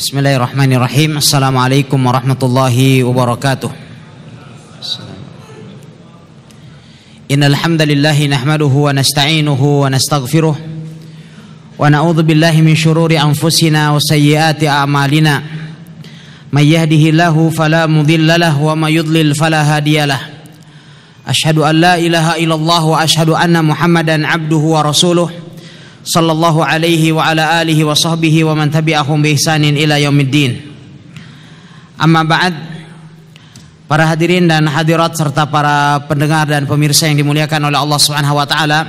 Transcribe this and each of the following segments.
Bismillahirrahmanirrahim. Assalamualaikum warahmatullahi wabarakatuh. Innal hamdalillah nahmaduhu wa nasta'inuhu wa nastaghfiruh wa na'udzu min shururi anfusina wa sayyiati a'malina. May yahdihillahu fala mudilla wa may fala hadiyalah. Ashhadu an la illallah wa ashhadu anna Muhammadan 'abduhu wa sallallahu alaihi wa ala alihi wa sahbihi wa man tabi'ahum bi ihsanin ila yaumiddin. Amma ba'd para hadirin dan hadirat serta para pendengar dan pemirsa yang dimuliakan oleh Allah Subhanahu wa taala.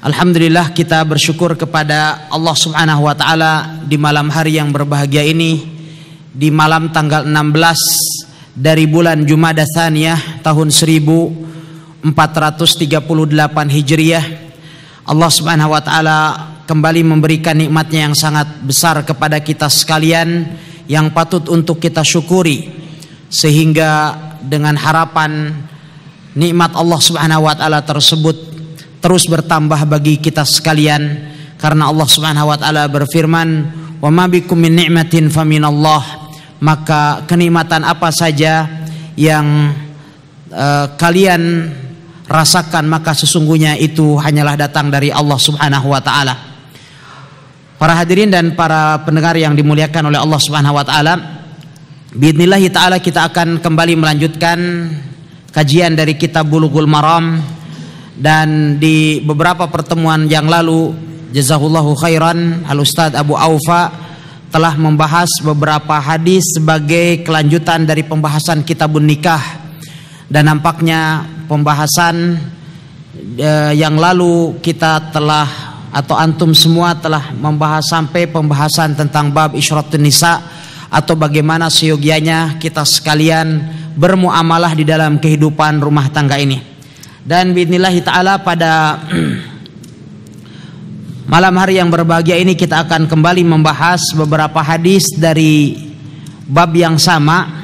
Alhamdulillah kita bersyukur kepada Allah Subhanahu wa taala di malam hari yang berbahagia ini di malam tanggal 16 dari bulan Jumada Tsaniyah tahun 1438 Hijriah Allah Subhanahu wa taala kembali memberikan nikmatnya yang sangat besar kepada kita sekalian yang patut untuk kita syukuri sehingga dengan harapan nikmat Allah Subhanahu wa taala tersebut terus bertambah bagi kita sekalian karena Allah Subhanahu wa taala berfirman wa ma bikum min ni'matin minallah maka kenikmatan apa saja yang uh, kalian rasakan maka sesungguhnya itu hanyalah datang dari Allah Subhanahu wa taala. Para hadirin dan para pendengar yang dimuliakan oleh Allah Subhanahu wa taala, biidznillah taala kita akan kembali melanjutkan kajian dari kitab Bulughul Maram dan di beberapa pertemuan yang lalu jazahullahu khairan Al Ustaz Abu Aufa telah membahas beberapa hadis sebagai kelanjutan dari pembahasan kitabun nikah dan nampaknya pembahasan eh, yang lalu kita telah atau antum semua telah membahas sampai pembahasan tentang bab isyratun nisa atau bagaimana seyogianya kita sekalian bermuamalah di dalam kehidupan rumah tangga ini. Dan bismillah taala pada malam hari yang berbahagia ini kita akan kembali membahas beberapa hadis dari bab yang sama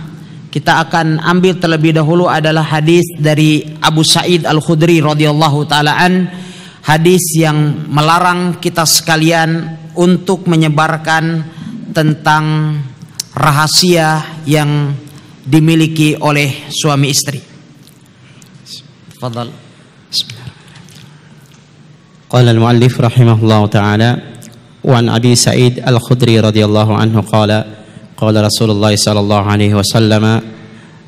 kita akan ambil terlebih dahulu adalah hadis dari Abu Sa'id Al-Khudri radhiyallahu taalaan hadis yang melarang kita sekalian untuk menyebarkan tentang rahasia yang dimiliki oleh suami istri. Fadal. قال المؤلف رحمه الله تعالى وعن أبي سعيد الخدري رضي الله عنه قال Qala Rasulullah sallallahu alaihi wasallam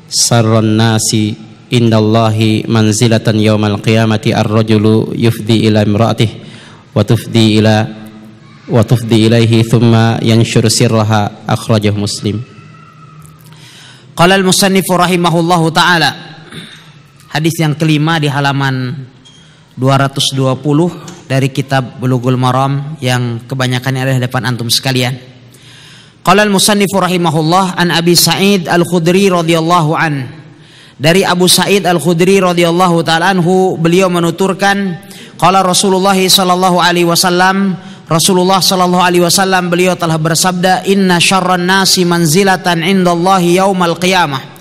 sarrun nasi indallahi manzilatan yaumal qiyamati ar-rajulu yufdi ila imra'atihi wa tufdi ila wa tufdi ilaihi thumma yanshur sirraha akhrajah muslim Qala al musannif rahimahullahu taala hadis yang kelima di halaman 220 dari kitab Bulughul Maram yang kebanyakan ada di depan antum sekalian. Qala al-musannifu rahimahullah an Abi Sa'id Al-Khudri radhiyallahu an. Dari Abu Sa'id Al-Khudri radhiyallahu taala anhu beliau menuturkan qala Rasulullah sallallahu alaihi wasallam Rasulullah sallallahu alaihi wasallam beliau telah bersabda inna syarran nasi manzilatan indallahi yaumal qiyamah.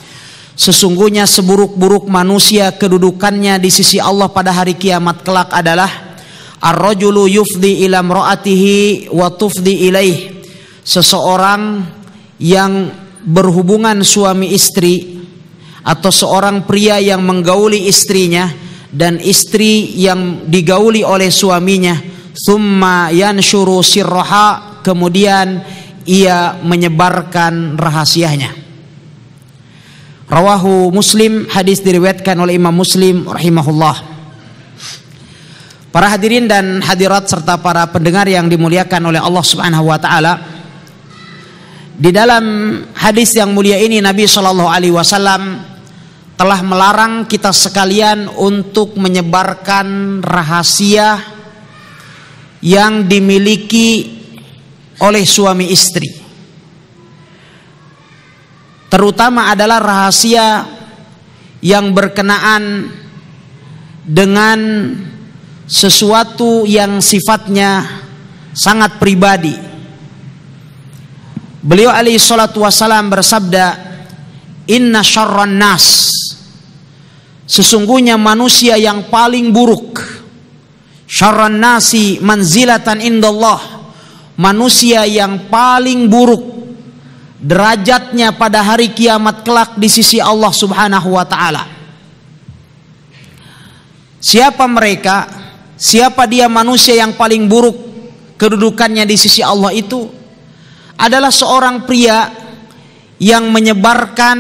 Sesungguhnya seburuk-buruk manusia kedudukannya di sisi Allah pada hari kiamat kelak adalah ar-rajulu yufdi ila imraatihi wa tufdi ilaih seseorang yang berhubungan suami istri atau seorang pria yang menggauli istrinya dan istri yang digauli oleh suaminya thumma yansyuru sirraha kemudian ia menyebarkan rahasianya rawahu muslim hadis diriwayatkan oleh imam muslim rahimahullah Para hadirin dan hadirat serta para pendengar yang dimuliakan oleh Allah Subhanahu wa taala. Di dalam hadis yang mulia ini Nabi Shallallahu Alaihi Wasallam telah melarang kita sekalian untuk menyebarkan rahasia yang dimiliki oleh suami istri. Terutama adalah rahasia yang berkenaan dengan sesuatu yang sifatnya sangat pribadi Beliau alaihi salatu wasalam bersabda, "Inna syarran nas" Sesungguhnya manusia yang paling buruk syarran nasi manzilatan indallah. Manusia yang paling buruk derajatnya pada hari kiamat kelak di sisi Allah Subhanahu wa taala. Siapa mereka? Siapa dia manusia yang paling buruk kedudukannya di sisi Allah itu? adalah seorang pria yang menyebarkan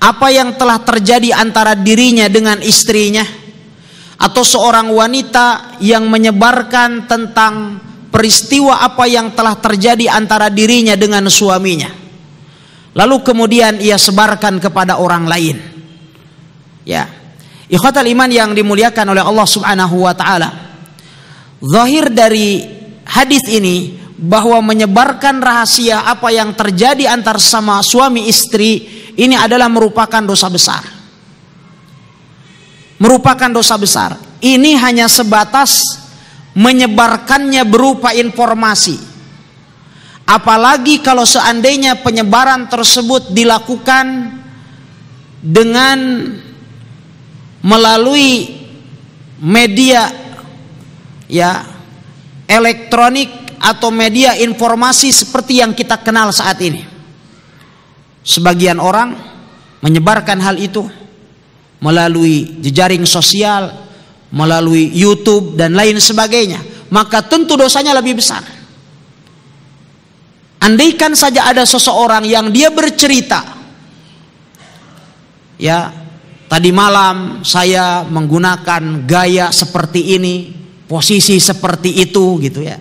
apa yang telah terjadi antara dirinya dengan istrinya atau seorang wanita yang menyebarkan tentang peristiwa apa yang telah terjadi antara dirinya dengan suaminya lalu kemudian ia sebarkan kepada orang lain ya ikhwatal iman yang dimuliakan oleh Allah Subhanahu wa taala zahir dari hadis ini bahwa menyebarkan rahasia apa yang terjadi antar sama suami istri ini adalah merupakan dosa besar. Merupakan dosa besar. Ini hanya sebatas menyebarkannya berupa informasi. Apalagi kalau seandainya penyebaran tersebut dilakukan dengan melalui media ya elektronik atau media informasi seperti yang kita kenal saat ini. Sebagian orang menyebarkan hal itu melalui jejaring sosial, melalui YouTube dan lain sebagainya, maka tentu dosanya lebih besar. Andaikan saja ada seseorang yang dia bercerita ya tadi malam saya menggunakan gaya seperti ini posisi seperti itu gitu ya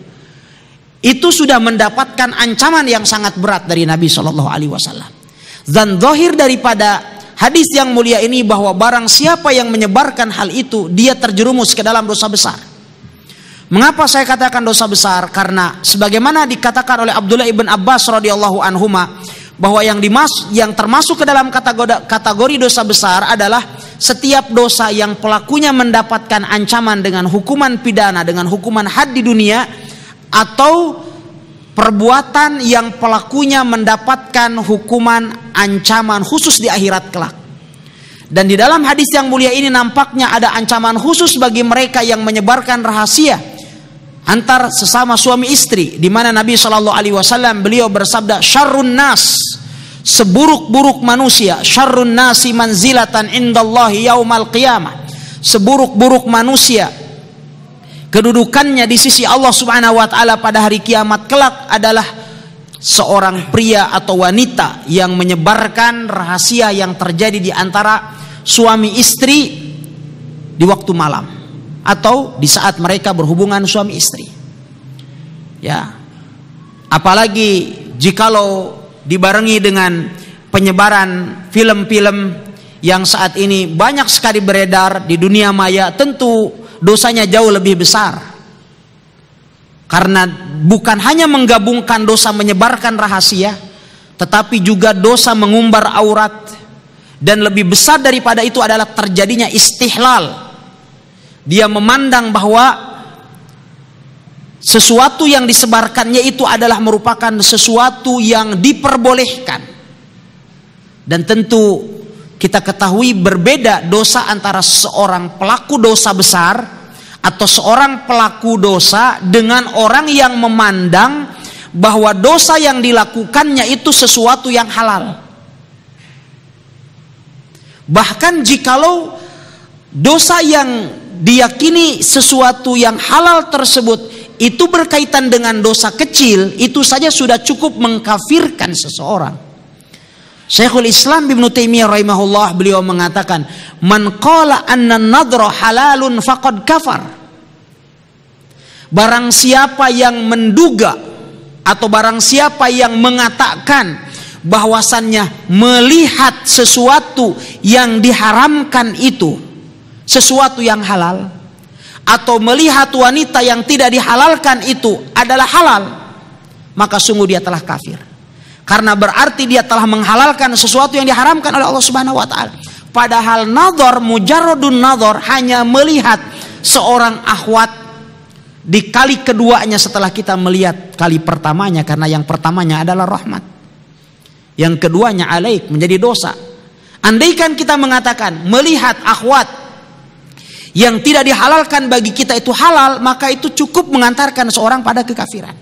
itu sudah mendapatkan ancaman yang sangat berat dari Nabi Shallallahu Alaihi Wasallam. Dan dohir daripada hadis yang mulia ini bahwa barang siapa yang menyebarkan hal itu dia terjerumus ke dalam dosa besar. Mengapa saya katakan dosa besar? Karena sebagaimana dikatakan oleh Abdullah ibn Abbas radhiyallahu anhu bahwa yang dimas yang termasuk ke dalam kategori, kategori dosa besar adalah setiap dosa yang pelakunya mendapatkan ancaman dengan hukuman pidana dengan hukuman had di dunia atau perbuatan yang pelakunya mendapatkan hukuman ancaman khusus di akhirat kelak. Dan di dalam hadis yang mulia ini nampaknya ada ancaman khusus bagi mereka yang menyebarkan rahasia antar sesama suami istri di mana Nabi Shallallahu alaihi wasallam beliau bersabda syarrun nas seburuk-buruk manusia syarrun nasi manzilatan indallahi yaumal qiyamah seburuk-buruk manusia kedudukannya di sisi Allah Subhanahu wa taala pada hari kiamat kelak adalah seorang pria atau wanita yang menyebarkan rahasia yang terjadi di antara suami istri di waktu malam atau di saat mereka berhubungan suami istri. Ya. Apalagi jikalau dibarengi dengan penyebaran film-film yang saat ini banyak sekali beredar di dunia maya tentu dosanya jauh lebih besar. Karena bukan hanya menggabungkan dosa menyebarkan rahasia, tetapi juga dosa mengumbar aurat. Dan lebih besar daripada itu adalah terjadinya istihlal. Dia memandang bahwa sesuatu yang disebarkannya itu adalah merupakan sesuatu yang diperbolehkan dan tentu kita ketahui berbeda dosa antara seorang pelaku dosa besar atau seorang pelaku dosa dengan orang yang memandang bahwa dosa yang dilakukannya itu sesuatu yang halal. Bahkan jikalau dosa yang diyakini sesuatu yang halal tersebut itu berkaitan dengan dosa kecil, itu saja sudah cukup mengkafirkan seseorang. Syekhul Islam Ibn Taimiyah rahimahullah beliau mengatakan, "Man qala anna nadra halalun faqad kafar." Barang siapa yang menduga atau barang siapa yang mengatakan bahwasannya melihat sesuatu yang diharamkan itu sesuatu yang halal atau melihat wanita yang tidak dihalalkan itu adalah halal maka sungguh dia telah kafir karena berarti dia telah menghalalkan sesuatu yang diharamkan oleh Allah Subhanahu wa taala. Padahal nador mujarrodun nador hanya melihat seorang akhwat di kali keduanya setelah kita melihat kali pertamanya karena yang pertamanya adalah rahmat. Yang keduanya alaik menjadi dosa. Andaikan kita mengatakan melihat akhwat yang tidak dihalalkan bagi kita itu halal, maka itu cukup mengantarkan seorang pada kekafiran.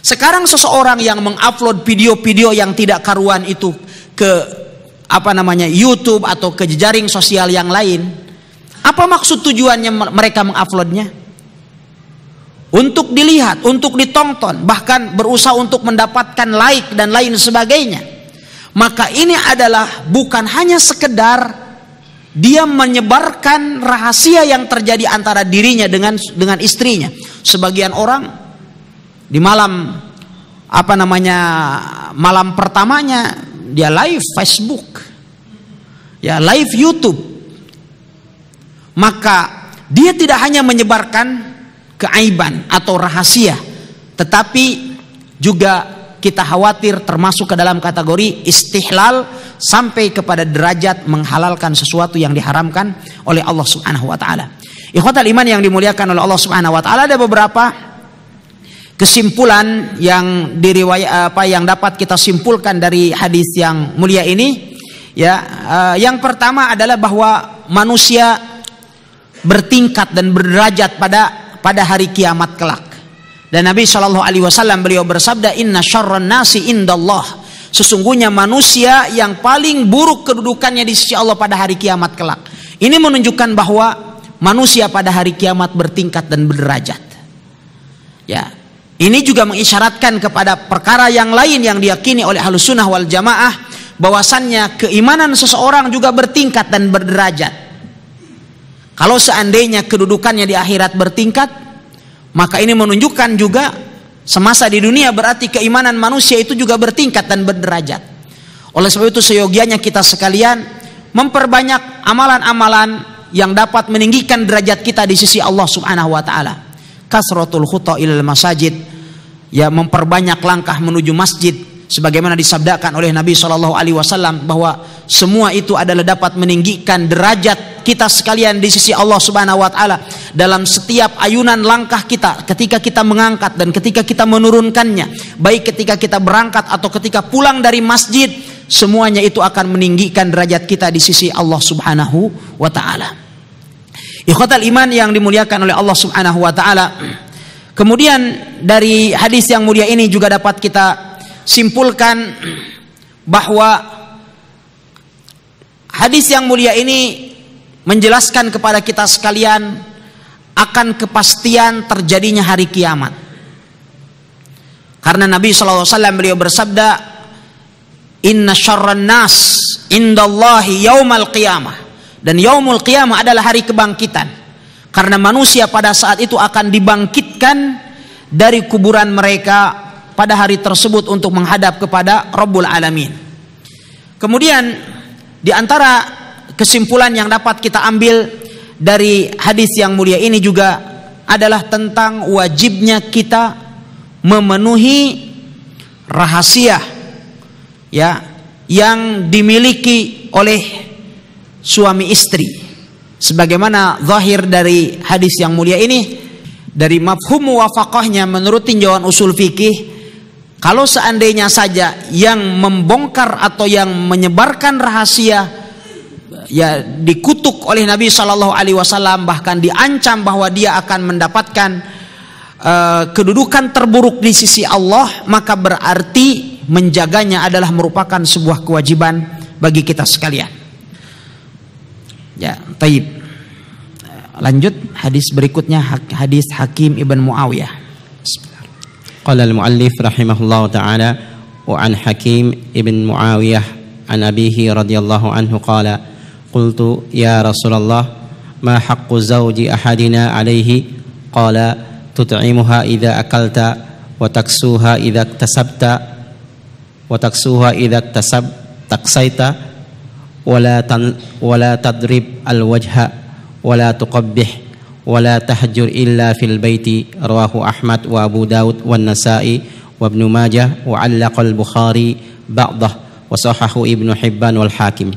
Sekarang seseorang yang mengupload video-video yang tidak karuan itu ke apa namanya YouTube atau ke jejaring sosial yang lain, apa maksud tujuannya mereka menguploadnya? Untuk dilihat, untuk ditonton, bahkan berusaha untuk mendapatkan like dan lain sebagainya. Maka ini adalah bukan hanya sekedar dia menyebarkan rahasia yang terjadi antara dirinya dengan dengan istrinya. Sebagian orang di malam apa namanya malam pertamanya dia live Facebook ya live YouTube maka dia tidak hanya menyebarkan keaiban atau rahasia tetapi juga kita khawatir termasuk ke dalam kategori istihlal sampai kepada derajat menghalalkan sesuatu yang diharamkan oleh Allah Subhanahu wa taala. Ikhwatal iman yang dimuliakan oleh Allah Subhanahu wa taala ada beberapa kesimpulan yang diriwayat apa yang dapat kita simpulkan dari hadis yang mulia ini ya uh, yang pertama adalah bahwa manusia bertingkat dan berderajat pada pada hari kiamat kelak dan Nabi Shallallahu Alaihi Wasallam beliau bersabda inna syarran nasi indallah sesungguhnya manusia yang paling buruk kedudukannya di sisi Allah pada hari kiamat kelak ini menunjukkan bahwa manusia pada hari kiamat bertingkat dan berderajat ya ini juga mengisyaratkan kepada perkara yang lain yang diyakini oleh halus sunnah wal jamaah bahwasannya keimanan seseorang juga bertingkat dan berderajat. Kalau seandainya kedudukannya di akhirat bertingkat, maka ini menunjukkan juga semasa di dunia berarti keimanan manusia itu juga bertingkat dan berderajat. Oleh sebab itu seyogianya kita sekalian memperbanyak amalan-amalan yang dapat meninggikan derajat kita di sisi Allah Subhanahu wa taala. Kasratul khuta masajid ya memperbanyak langkah menuju masjid sebagaimana disabdakan oleh Nabi Shallallahu Alaihi Wasallam bahwa semua itu adalah dapat meninggikan derajat kita sekalian di sisi Allah Subhanahu Wa Taala dalam setiap ayunan langkah kita ketika kita mengangkat dan ketika kita menurunkannya baik ketika kita berangkat atau ketika pulang dari masjid semuanya itu akan meninggikan derajat kita di sisi Allah Subhanahu Wa Taala. Ikhwatal iman yang dimuliakan oleh Allah Subhanahu Wa Taala Kemudian dari hadis yang mulia ini juga dapat kita simpulkan bahwa hadis yang mulia ini menjelaskan kepada kita sekalian akan kepastian terjadinya hari kiamat. Karena Nabi SAW beliau bersabda, Inna syarran nas indallahi yaumal qiyamah. Dan yaumul qiyamah adalah hari kebangkitan. Karena manusia pada saat itu akan dibangkitkan dari kuburan mereka pada hari tersebut untuk menghadap kepada Rabbul Alamin. Kemudian di antara kesimpulan yang dapat kita ambil dari hadis yang mulia ini juga adalah tentang wajibnya kita memenuhi rahasia ya yang dimiliki oleh suami istri sebagaimana zahir dari hadis yang mulia ini dari mafhum wafakohnya menurut tinjauan usul fikih kalau seandainya saja yang membongkar atau yang menyebarkan rahasia ya dikutuk oleh Nabi Shallallahu Alaihi Wasallam bahkan diancam bahwa dia akan mendapatkan uh, kedudukan terburuk di sisi Allah maka berarti menjaganya adalah merupakan sebuah kewajiban bagi kita sekalian. Ya, taib. Lanjut hadis berikutnya hadis Hakim ibn Muawiyah. Qala al-muallif rahimahullahu taala wa an Hakim ibn Muawiyah an abihi radhiyallahu anhu qala qultu ya Rasulullah ma haqqu zawji ahadina alaihi qala tut'imuha idza akalta wa taksuha idza iktasabta wa taksuha idza taksaita ولا تن ولا تضرب الوجه ولا تقبح ولا wala إلا في البيت رواه أحمد Ahmad داود Abu وابن ماجه وعلق البخاري بعضه وصححه ابن حبان والحاكم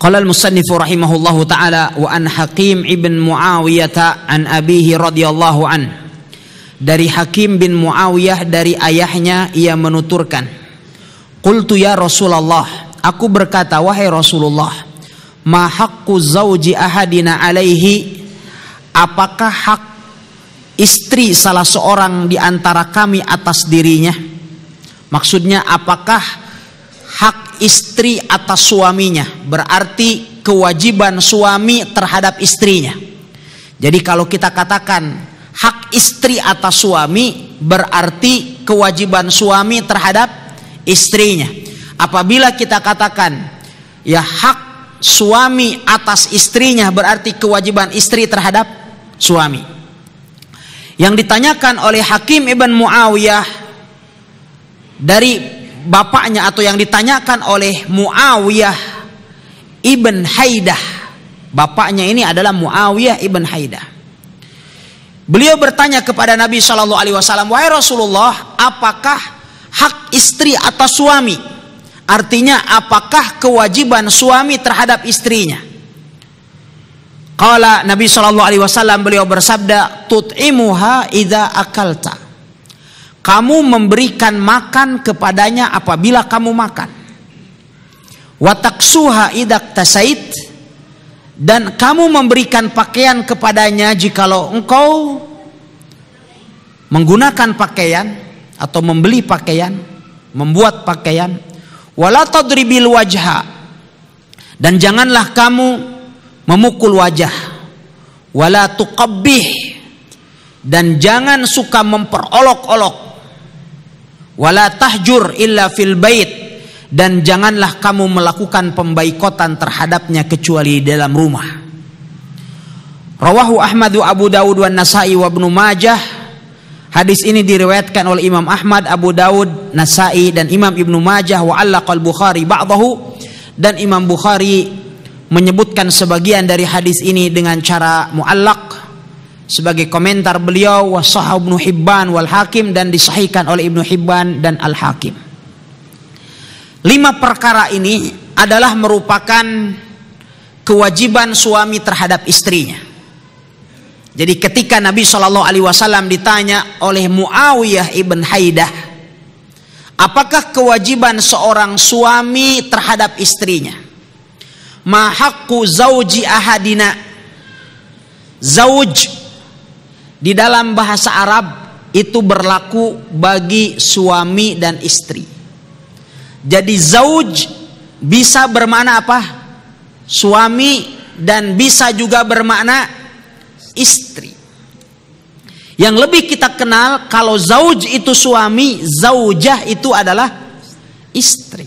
قال المصنف رحمه الله تعالى وأن wal ابن معاوية عن أبيه رضي الله عنه dari Hakim bin Muawiyah dari ayahnya ia menuturkan Qultu ya Rasulullah, aku berkata wahai Rasulullah, ma haqqu zauji ahadina alaihi apakah hak istri salah seorang di antara kami atas dirinya? Maksudnya apakah hak istri atas suaminya? Berarti kewajiban suami terhadap istrinya. Jadi kalau kita katakan hak istri atas suami berarti kewajiban suami terhadap istrinya. Apabila kita katakan ya hak suami atas istrinya berarti kewajiban istri terhadap suami. Yang ditanyakan oleh Hakim Ibn Muawiyah dari bapaknya atau yang ditanyakan oleh Muawiyah Ibn Haidah. Bapaknya ini adalah Muawiyah Ibn Haidah. Beliau bertanya kepada Nabi Shallallahu Alaihi Wasallam, wahai Rasulullah, apakah hak istri atas suami. Artinya apakah kewajiban suami terhadap istrinya? Kala Nabi Shallallahu Alaihi Wasallam beliau bersabda, tut'imuha ida akalta. Kamu memberikan makan kepadanya apabila kamu makan. Wataksuha idak tasait dan kamu memberikan pakaian kepadanya jikalau engkau menggunakan pakaian atau membeli pakaian, membuat pakaian, Walatadribil wajah dan janganlah kamu memukul wajah, walatukabih dan jangan suka memperolok-olok, walatahjur tahjur illa fil bait dan janganlah kamu melakukan pembaikotan terhadapnya kecuali dalam rumah. Rawahu Ahmadu Abu Dawud wa Nasai wa Ibnu Majah Hadis ini diriwayatkan oleh Imam Ahmad, Abu Daud, Nasai dan Imam Ibnu Majah wa al Bukhari ba'dahu dan Imam Bukhari menyebutkan sebagian dari hadis ini dengan cara muallak sebagai komentar beliau wa Ibnu Hibban wal Hakim dan disahihkan oleh Ibnu Hibban dan Al Hakim. Lima perkara ini adalah merupakan kewajiban suami terhadap istrinya. Jadi ketika Nabi Shallallahu Alaihi Wasallam ditanya oleh Muawiyah ibn Haidah, apakah kewajiban seorang suami terhadap istrinya? Mahaku zauji ahadina. Zauj di dalam bahasa Arab itu berlaku bagi suami dan istri. Jadi zauj bisa bermakna apa? Suami dan bisa juga bermakna istri. Yang lebih kita kenal kalau zauj itu suami, zaujah itu adalah istri.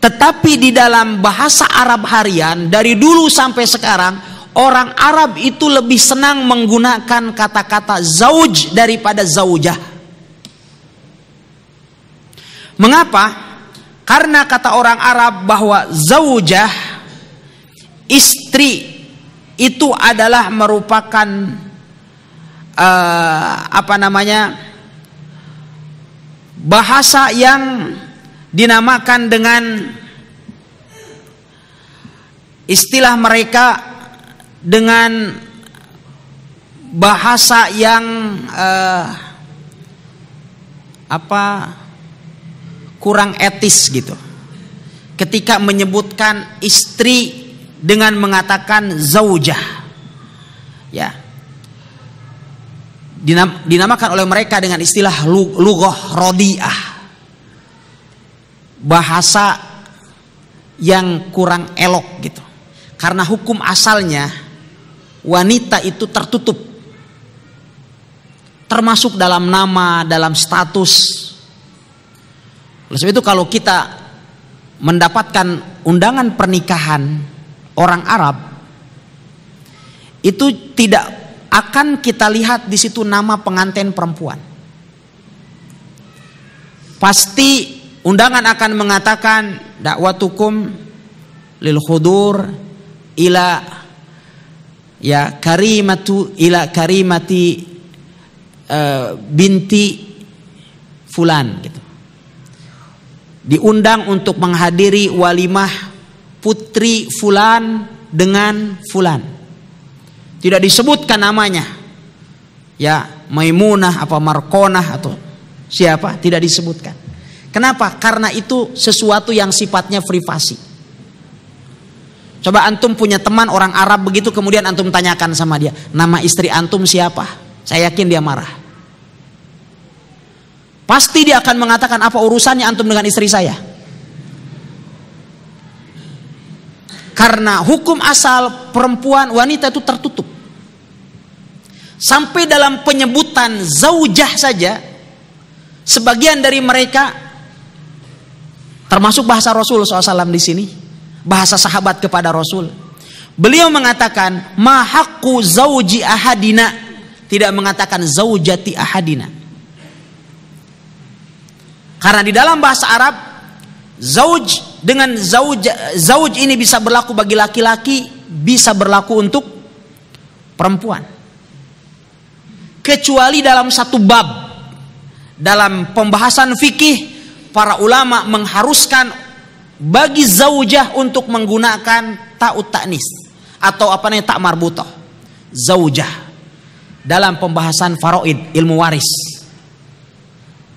Tetapi di dalam bahasa Arab harian dari dulu sampai sekarang orang Arab itu lebih senang menggunakan kata-kata zauj daripada zaujah. Mengapa? Karena kata orang Arab bahwa zaujah istri itu adalah merupakan uh, apa namanya bahasa yang dinamakan dengan istilah mereka dengan bahasa yang uh, apa kurang etis gitu ketika menyebutkan istri dengan mengatakan zaujah. Ya. Dinam, dinamakan oleh mereka dengan istilah lugoh rodiah. Bahasa yang kurang elok gitu. Karena hukum asalnya wanita itu tertutup. Termasuk dalam nama, dalam status. Oleh sebab itu kalau kita mendapatkan undangan pernikahan orang Arab itu tidak akan kita lihat di situ nama pengantin perempuan. Pasti undangan akan mengatakan dakwatukum lil khudur ila ya karimatu ila karimati e, binti fulan gitu. Diundang untuk menghadiri walimah putri fulan dengan fulan. Tidak disebutkan namanya. Ya, Maimunah apa Markonah atau siapa tidak disebutkan. Kenapa? Karena itu sesuatu yang sifatnya privasi. Coba antum punya teman orang Arab begitu kemudian antum tanyakan sama dia, nama istri antum siapa? Saya yakin dia marah. Pasti dia akan mengatakan apa urusannya antum dengan istri saya? Karena hukum asal perempuan wanita itu tertutup. Sampai dalam penyebutan zaujah saja sebagian dari mereka termasuk bahasa Rasul SAW di sini, bahasa sahabat kepada Rasul. Beliau mengatakan mahaku zauji ahadina tidak mengatakan zaujati ahadina. Karena di dalam bahasa Arab zauj dengan zauj zauj ini bisa berlaku bagi laki-laki, bisa berlaku untuk perempuan. Kecuali dalam satu bab dalam pembahasan fikih para ulama mengharuskan bagi zaujah untuk menggunakan ta'ut ta'nis atau apa namanya tak marbutoh zaujah dalam pembahasan faroid ilmu waris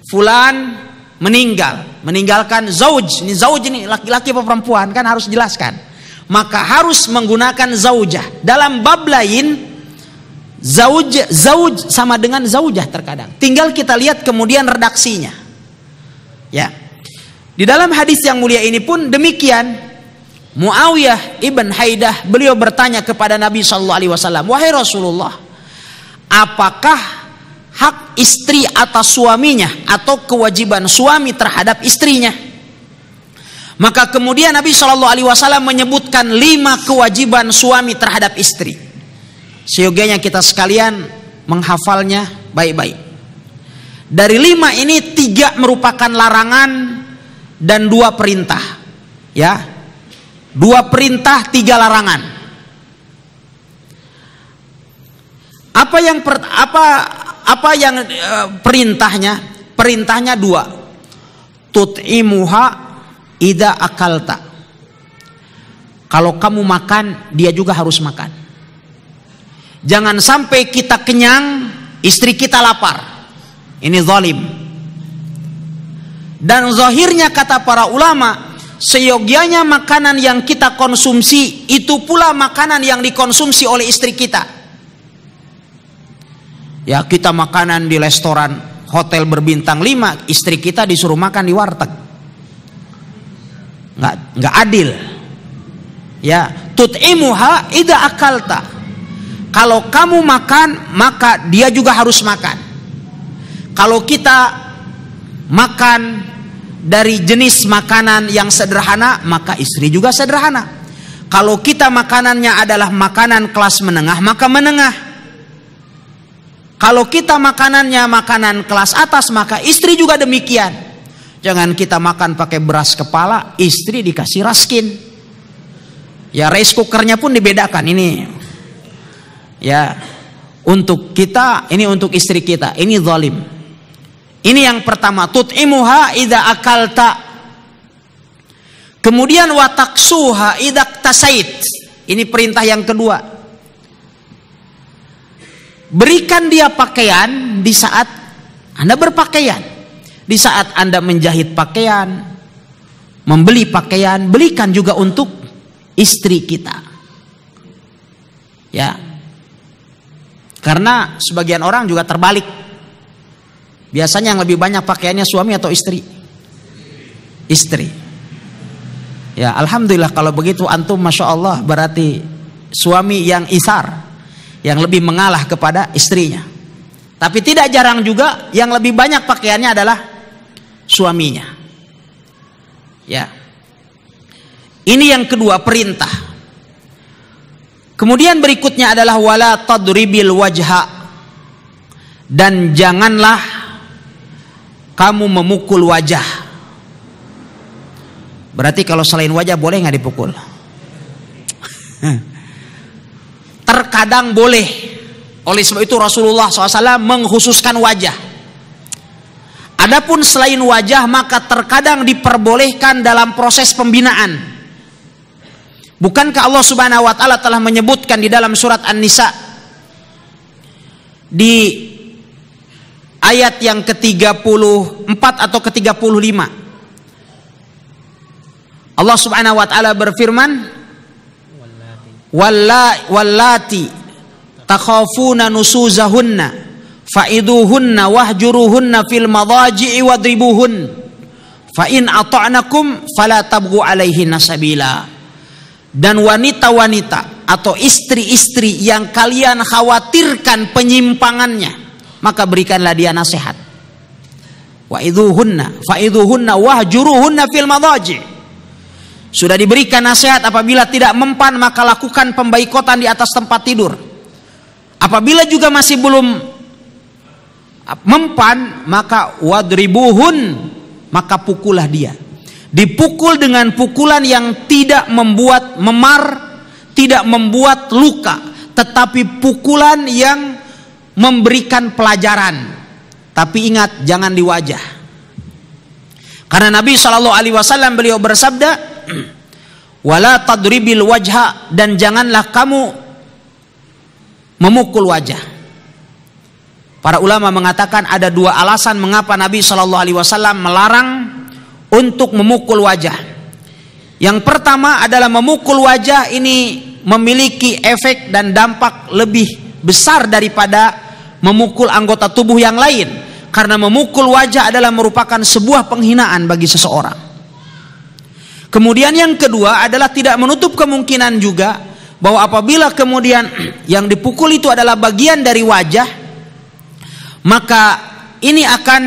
fulan meninggal, meninggalkan zauj. Ini zauj ini laki-laki apa perempuan kan harus jelaskan. Maka harus menggunakan zaujah. Dalam bab lain zauj zauj sama dengan zaujah terkadang. Tinggal kita lihat kemudian redaksinya. Ya. Di dalam hadis yang mulia ini pun demikian Muawiyah ibn Haidah beliau bertanya kepada Nabi Shallallahu Alaihi Wasallam, wahai Rasulullah, apakah hak istri atas suaminya atau kewajiban suami terhadap istrinya. Maka kemudian Nabi Shallallahu Alaihi Wasallam menyebutkan lima kewajiban suami terhadap istri. Seyogianya kita sekalian menghafalnya baik-baik. Dari lima ini tiga merupakan larangan dan dua perintah. Ya, dua perintah tiga larangan. Apa yang per, apa apa yang uh, perintahnya? Perintahnya dua. tut imuha ida akalta. Kalau kamu makan, dia juga harus makan. Jangan sampai kita kenyang, istri kita lapar. Ini zalim. Dan zahirnya kata para ulama, seyogianya makanan yang kita konsumsi itu pula makanan yang dikonsumsi oleh istri kita. Ya kita makanan di restoran hotel berbintang 5, istri kita disuruh makan di warteg. Nggak, nggak adil. Ya, tut'imuha ida akalta. Kalau kamu makan, maka dia juga harus makan. Kalau kita makan dari jenis makanan yang sederhana, maka istri juga sederhana. Kalau kita makanannya adalah makanan kelas menengah, maka menengah. Kalau kita makanannya makanan kelas atas, maka istri juga demikian. Jangan kita makan pakai beras kepala, istri dikasih raskin. Ya rice cookernya pun dibedakan ini. Ya untuk kita, ini untuk istri kita, ini zalim. Ini yang pertama, tut imuha ida akal tak. Kemudian wataksuha idak tasait. Ini perintah yang kedua. Berikan dia pakaian di saat Anda berpakaian. Di saat Anda menjahit pakaian, membeli pakaian, belikan juga untuk istri kita. Ya. Karena sebagian orang juga terbalik. Biasanya yang lebih banyak pakaiannya suami atau istri? Istri. Ya, alhamdulillah kalau begitu antum masya Allah berarti suami yang isar yang lebih mengalah kepada istrinya. Tapi tidak jarang juga yang lebih banyak pakaiannya adalah suaminya. Ya. Ini yang kedua perintah. Kemudian berikutnya adalah wala tadribil wajha dan janganlah kamu memukul wajah. Berarti kalau selain wajah boleh nggak dipukul? terkadang boleh. Oleh sebab itu Rasulullah SAW menghususkan wajah. Adapun selain wajah maka terkadang diperbolehkan dalam proses pembinaan. Bukankah Allah Subhanahu wa taala telah menyebutkan di dalam surat An-Nisa di ayat yang ke-34 atau ke-35. Allah Subhanahu wa taala berfirman, walla wallati takhafuna nusuzahunna faiduhunna wahjuruhunna fil madaji'i wadribuhun fa in ata'nakum fala tabghu alaihi nasabila dan wanita-wanita atau istri-istri yang kalian khawatirkan penyimpangannya maka berikanlah dia nasihat wa iduhunna fa iduhunna wahjuruhunna fil madaji' Sudah diberikan nasihat apabila tidak mempan maka lakukan pembaikotan di atas tempat tidur. Apabila juga masih belum mempan maka wadribuhun maka pukullah dia. Dipukul dengan pukulan yang tidak membuat memar, tidak membuat luka, tetapi pukulan yang memberikan pelajaran. Tapi ingat jangan di wajah. Karena Nabi Shallallahu alaihi wasallam beliau bersabda, wala tadribil wajha dan janganlah kamu memukul wajah. Para ulama mengatakan ada dua alasan mengapa Nabi Shallallahu Alaihi Wasallam melarang untuk memukul wajah. Yang pertama adalah memukul wajah ini memiliki efek dan dampak lebih besar daripada memukul anggota tubuh yang lain karena memukul wajah adalah merupakan sebuah penghinaan bagi seseorang. Kemudian yang kedua adalah tidak menutup kemungkinan juga bahwa apabila kemudian yang dipukul itu adalah bagian dari wajah, maka ini akan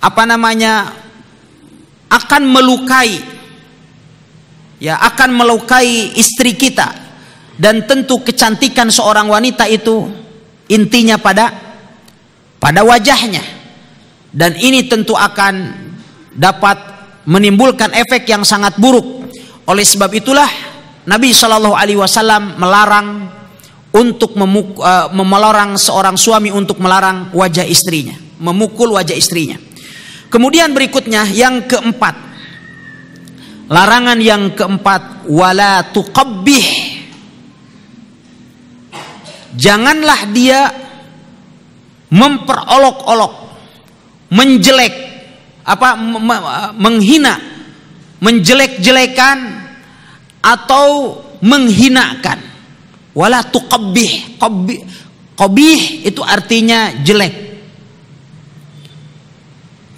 apa namanya akan melukai ya akan melukai istri kita dan tentu kecantikan seorang wanita itu intinya pada pada wajahnya dan ini tentu akan dapat menimbulkan efek yang sangat buruk. Oleh sebab itulah Nabi Shallallahu Alaihi Wasallam melarang untuk memuk, uh, melarang seorang suami untuk melarang wajah istrinya, memukul wajah istrinya. Kemudian berikutnya yang keempat, larangan yang keempat wala tuqabbih. Janganlah dia memperolok-olok, menjelek apa menghina, menjelek-jelekan atau menghinakan. Wala tuqabbih, qabih, itu artinya jelek.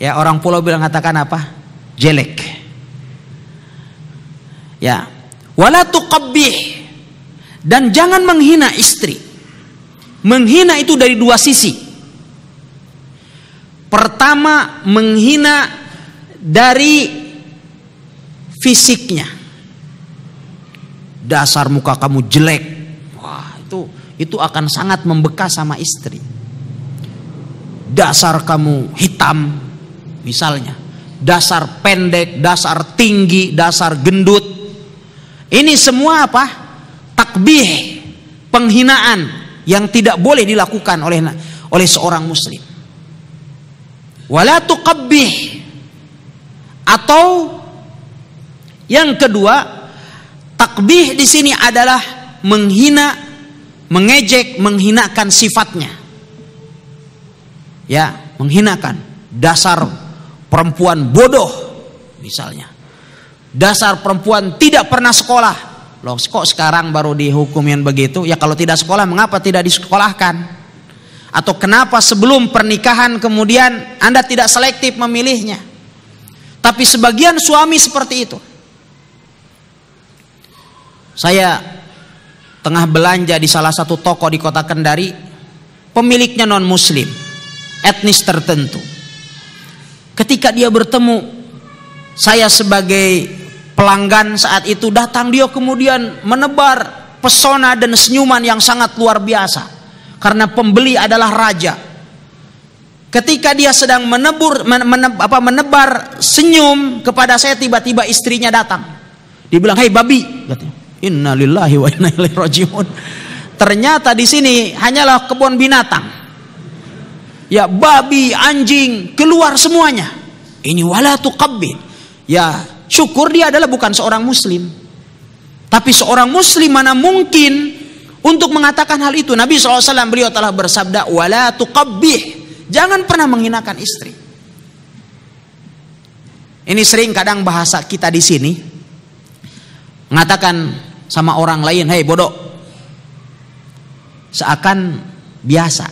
Ya, orang pulau bilang katakan apa? Jelek. Ya. Wala tuqabbih dan jangan menghina istri. Menghina itu dari dua sisi. Pertama menghina dari fisiknya. Dasar muka kamu jelek. Wah, itu itu akan sangat membekas sama istri. Dasar kamu hitam misalnya. Dasar pendek, dasar tinggi, dasar gendut. Ini semua apa? Takbih, penghinaan yang tidak boleh dilakukan oleh oleh seorang muslim wala tuqabbih atau yang kedua takbih di sini adalah menghina mengejek menghinakan sifatnya ya menghinakan dasar perempuan bodoh misalnya dasar perempuan tidak pernah sekolah loh kok sekarang baru dihukum yang begitu ya kalau tidak sekolah mengapa tidak disekolahkan atau kenapa sebelum pernikahan kemudian Anda tidak selektif memilihnya. Tapi sebagian suami seperti itu. Saya tengah belanja di salah satu toko di kota Kendari, pemiliknya non muslim, etnis tertentu. Ketika dia bertemu saya sebagai pelanggan saat itu datang dia kemudian menebar pesona dan senyuman yang sangat luar biasa karena pembeli adalah raja. Ketika dia sedang menebur meneb, apa menebar senyum kepada saya tiba-tiba istrinya datang. Dibilang, "Hei babi," katanya. Innalillahi wa inna ilaihi rajiun. Ternyata di sini hanyalah kebun binatang. Ya babi, anjing keluar semuanya. Ini wala tuqabbil. Ya syukur dia adalah bukan seorang muslim. Tapi seorang muslim mana mungkin untuk mengatakan hal itu Nabi SAW beliau telah bersabda wala tuqabbih. Jangan pernah menghinakan istri. Ini sering kadang bahasa kita di sini mengatakan sama orang lain, "Hei bodoh." Seakan biasa.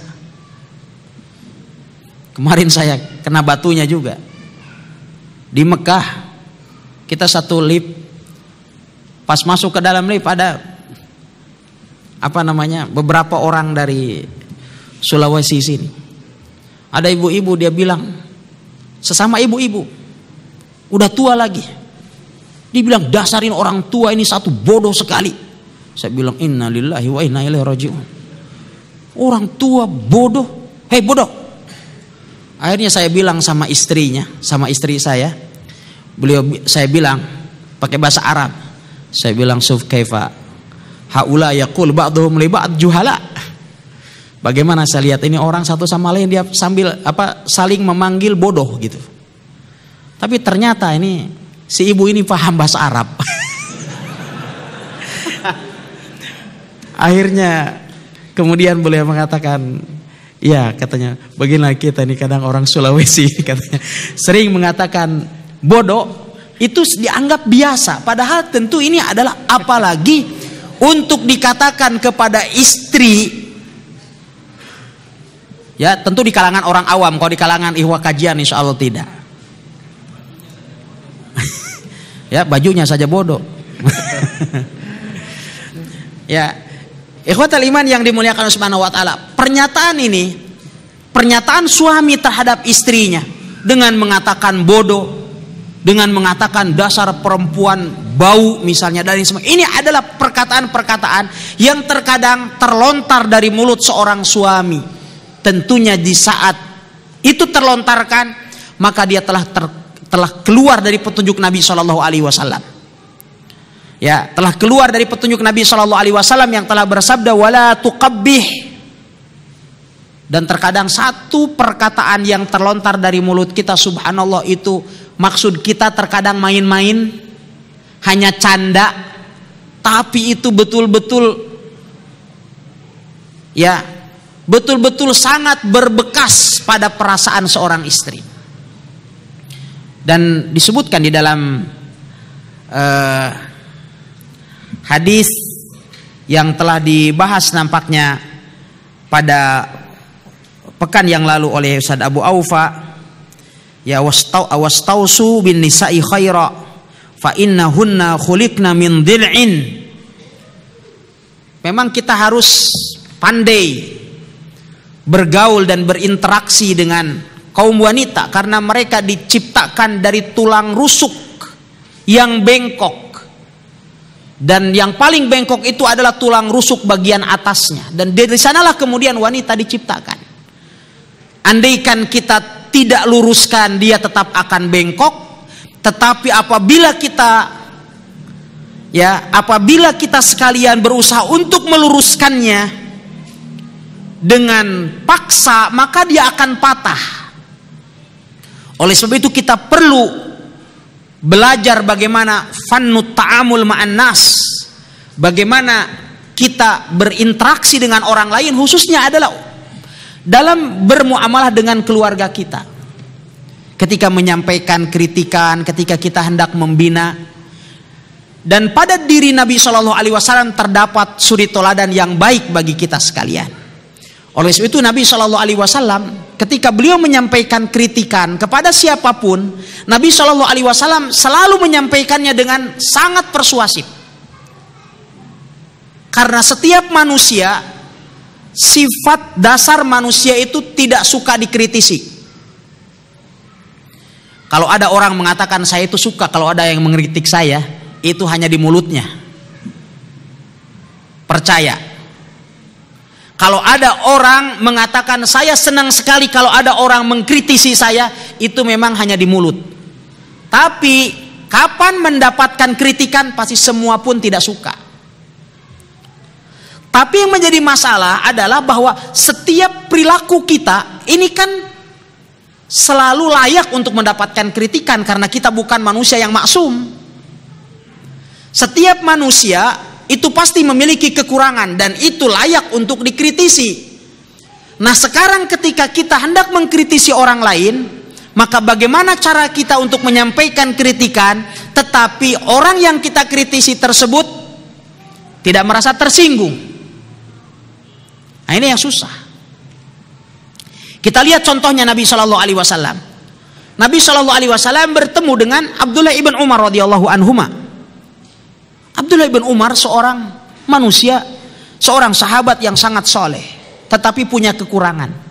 Kemarin saya kena batunya juga. Di Mekah kita satu lift pas masuk ke dalam lift ada apa namanya beberapa orang dari Sulawesi sini. Ada ibu-ibu dia bilang sesama ibu-ibu udah tua lagi. dia bilang dasarin orang tua ini satu bodoh sekali. Saya bilang innalillahi wa inna ilaihi rajiun. Orang tua bodoh. Hei bodoh. Akhirnya saya bilang sama istrinya, sama istri saya. Beliau saya bilang pakai bahasa Arab. Saya bilang suf Haula yaqul ba'dhum li ba'd juhala. Bagaimana saya lihat ini orang satu sama lain dia sambil apa saling memanggil bodoh gitu. Tapi ternyata ini si ibu ini paham bahasa Arab. Akhirnya kemudian boleh mengatakan, "Ya, katanya, beginilah kita ini kadang orang Sulawesi katanya sering mengatakan bodoh itu dianggap biasa padahal tentu ini adalah apalagi untuk dikatakan kepada istri ya tentu di kalangan orang awam kalau di kalangan ihwa kajian insya Allah tidak ya bajunya saja bodoh ya ikhwat iman yang dimuliakan subhanahu wa ta'ala pernyataan ini pernyataan suami terhadap istrinya dengan mengatakan bodoh dengan mengatakan dasar perempuan bau misalnya dari semua ini adalah perkataan-perkataan yang terkadang terlontar dari mulut seorang suami tentunya di saat itu terlontarkan maka dia telah ter, telah keluar dari petunjuk Nabi Shallallahu Alaihi Wasallam ya telah keluar dari petunjuk Nabi Shallallahu Alaihi Wasallam yang telah bersabda wala tuqabbih dan terkadang satu perkataan yang terlontar dari mulut kita subhanallah itu maksud kita terkadang main-main hanya canda tapi itu betul-betul ya betul-betul sangat berbekas pada perasaan seorang istri. Dan disebutkan di dalam uh, hadis yang telah dibahas nampaknya pada pekan yang lalu oleh Ustaz Abu Aufa ya wastau awastausu bin nisa'i khaira fa innahunna khuliqna min dil'in memang kita harus pandai bergaul dan berinteraksi dengan kaum wanita karena mereka diciptakan dari tulang rusuk yang bengkok dan yang paling bengkok itu adalah tulang rusuk bagian atasnya dan dari sanalah kemudian wanita diciptakan Andaikan kita tidak luruskan, dia tetap akan bengkok. Tetapi apabila kita ya, apabila kita sekalian berusaha untuk meluruskannya dengan paksa, maka dia akan patah. Oleh sebab itu kita perlu belajar bagaimana fannut ta'amul ma'an nas. Bagaimana kita berinteraksi dengan orang lain khususnya adalah dalam bermuamalah dengan keluarga kita. Ketika menyampaikan kritikan, ketika kita hendak membina dan pada diri Nabi Shallallahu alaihi wasallam terdapat suri toladan yang baik bagi kita sekalian. Oleh sebab itu Nabi Shallallahu alaihi wasallam ketika beliau menyampaikan kritikan kepada siapapun, Nabi Shallallahu alaihi wasallam selalu menyampaikannya dengan sangat persuasif. Karena setiap manusia sifat dasar manusia itu tidak suka dikritisi. Kalau ada orang mengatakan saya itu suka, kalau ada yang mengkritik saya, itu hanya di mulutnya. Percaya. Kalau ada orang mengatakan saya senang sekali kalau ada orang mengkritisi saya, itu memang hanya di mulut. Tapi kapan mendapatkan kritikan pasti semua pun tidak suka. Tapi yang menjadi masalah adalah bahwa setiap perilaku kita ini kan selalu layak untuk mendapatkan kritikan karena kita bukan manusia yang maksum. Setiap manusia itu pasti memiliki kekurangan dan itu layak untuk dikritisi. Nah, sekarang ketika kita hendak mengkritisi orang lain, maka bagaimana cara kita untuk menyampaikan kritikan tetapi orang yang kita kritisi tersebut tidak merasa tersinggung? Nah, ini yang susah. Kita lihat contohnya Nabi Shallallahu Alaihi Wasallam. Nabi Shallallahu Alaihi Wasallam bertemu dengan Abdullah ibn Umar radhiyallahu anhu. Abdullah ibn Umar seorang manusia, seorang sahabat yang sangat soleh, tetapi punya kekurangan.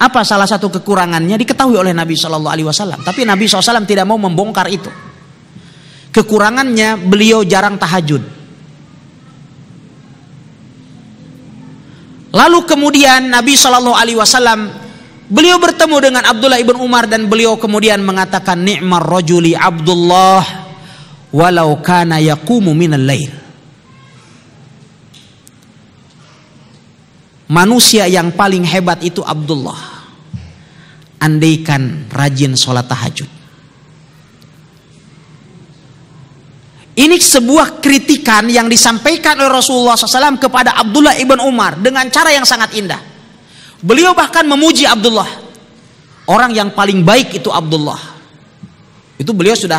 Apa salah satu kekurangannya diketahui oleh Nabi Shallallahu Alaihi Wasallam. Tapi Nabi Shallallahu Alaihi Wasallam tidak mau membongkar itu. Kekurangannya beliau jarang tahajud. Lalu kemudian Nabi Shallallahu Alaihi Wasallam beliau bertemu dengan Abdullah ibn Umar dan beliau kemudian mengatakan nikmar rojuli Abdullah walau kana yakumu minal lail. Manusia yang paling hebat itu Abdullah. Andaikan rajin sholat tahajud. Ini sebuah kritikan yang disampaikan oleh Rasulullah SAW kepada Abdullah ibn Umar dengan cara yang sangat indah. Beliau bahkan memuji Abdullah. Orang yang paling baik itu Abdullah. Itu beliau sudah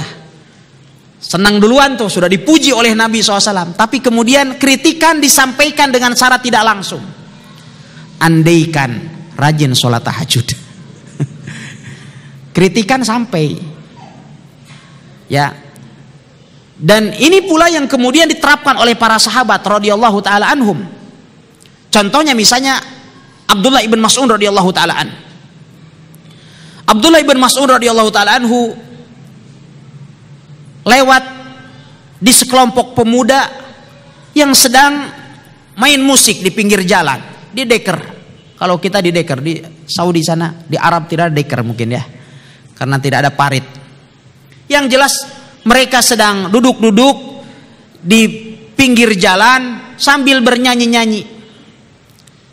senang duluan tuh, sudah dipuji oleh Nabi SAW. Tapi kemudian kritikan disampaikan dengan cara tidak langsung. Andaikan rajin sholat tahajud. kritikan sampai. Ya, dan ini pula yang kemudian diterapkan oleh para sahabat radhiyallahu taala anhum. Contohnya misalnya Abdullah ibn Mas'ud radhiyallahu taala an. Abdullah ibn Mas'ud radhiyallahu taala anhu lewat di sekelompok pemuda yang sedang main musik di pinggir jalan, di deker. Kalau kita di deker di Saudi sana, di Arab tidak ada deker mungkin ya. Karena tidak ada parit. Yang jelas mereka sedang duduk-duduk di pinggir jalan sambil bernyanyi-nyanyi.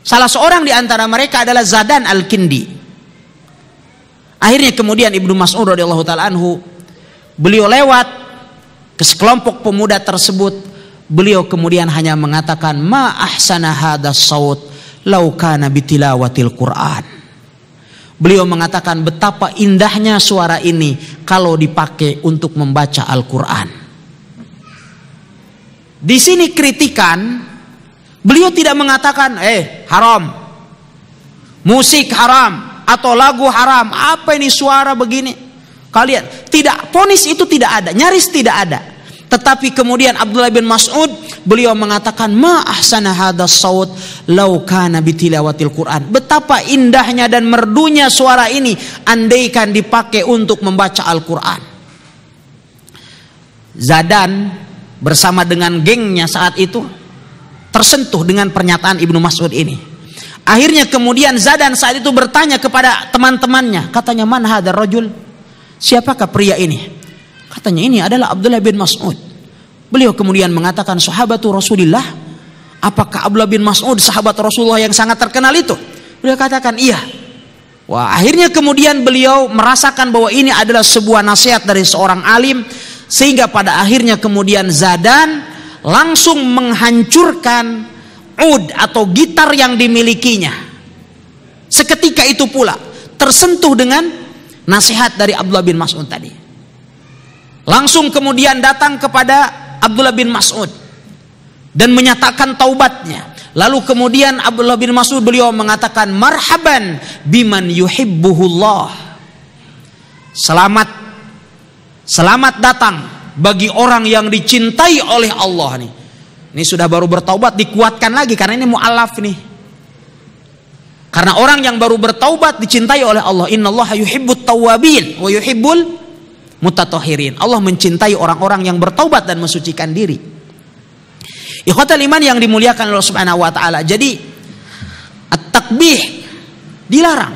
Salah seorang di antara mereka adalah Zadan Al-Kindi. Akhirnya kemudian Ibnu Mas'ud radhiyallahu taala anhu beliau lewat ke sekelompok pemuda tersebut. Beliau kemudian hanya mengatakan ma ahsana hadas saut lau kana bitilawatil Qur'an. Beliau mengatakan betapa indahnya suara ini kalau dipakai untuk membaca Al-Quran. Di sini kritikan, beliau tidak mengatakan, eh haram, musik haram, atau lagu haram, apa ini suara begini. Kalian, tidak, ponis itu tidak ada, nyaris tidak ada. Tetapi kemudian Abdullah bin Mas'ud beliau mengatakan ma ahsana hadas saut lau kana bitilawatil Quran. Betapa indahnya dan merdunya suara ini andaikan dipakai untuk membaca Al-Qur'an. Zadan bersama dengan gengnya saat itu tersentuh dengan pernyataan Ibnu Mas'ud ini. Akhirnya kemudian Zadan saat itu bertanya kepada teman-temannya, katanya man hadar rajul? Siapakah pria ini? Katanya ini adalah Abdullah bin Mas'ud. Beliau kemudian mengatakan sahabatu Rasulillah, apakah Abdullah bin Mas'ud sahabat Rasulullah yang sangat terkenal itu? Beliau katakan iya. Wah, akhirnya kemudian beliau merasakan bahwa ini adalah sebuah nasihat dari seorang alim sehingga pada akhirnya kemudian Zadan langsung menghancurkan ud atau gitar yang dimilikinya. Seketika itu pula tersentuh dengan nasihat dari Abdullah bin Mas'ud tadi. Langsung kemudian datang kepada Abdullah bin Mas'ud dan menyatakan taubatnya. Lalu kemudian Abdullah bin Mas'ud beliau mengatakan marhaban biman yuhibbuhullah. Selamat selamat datang bagi orang yang dicintai oleh Allah nih. Ini sudah baru bertaubat dikuatkan lagi karena ini mualaf nih. Karena orang yang baru bertaubat dicintai oleh Allah. Innallaha yuhibbut tawabin wa yuhibbul mutatohirin. Allah mencintai orang-orang yang bertaubat dan mensucikan diri. Ikhwatal iman yang dimuliakan Allah Subhanahu wa taala. Jadi at-takbih dilarang.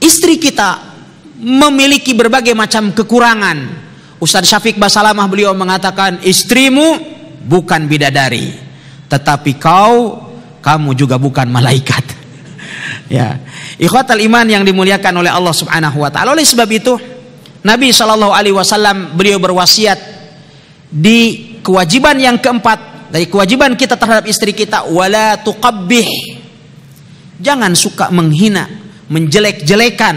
Istri kita memiliki berbagai macam kekurangan. Ustaz Syafiq Basalamah beliau mengatakan istrimu bukan bidadari tetapi kau kamu juga bukan malaikat ya ikhwatal iman yang dimuliakan oleh Allah Subhanahu wa taala oleh sebab itu Nabi Shallallahu Alaihi Wasallam beliau berwasiat di kewajiban yang keempat dari kewajiban kita terhadap istri kita wala tuqabbih jangan suka menghina menjelek-jelekan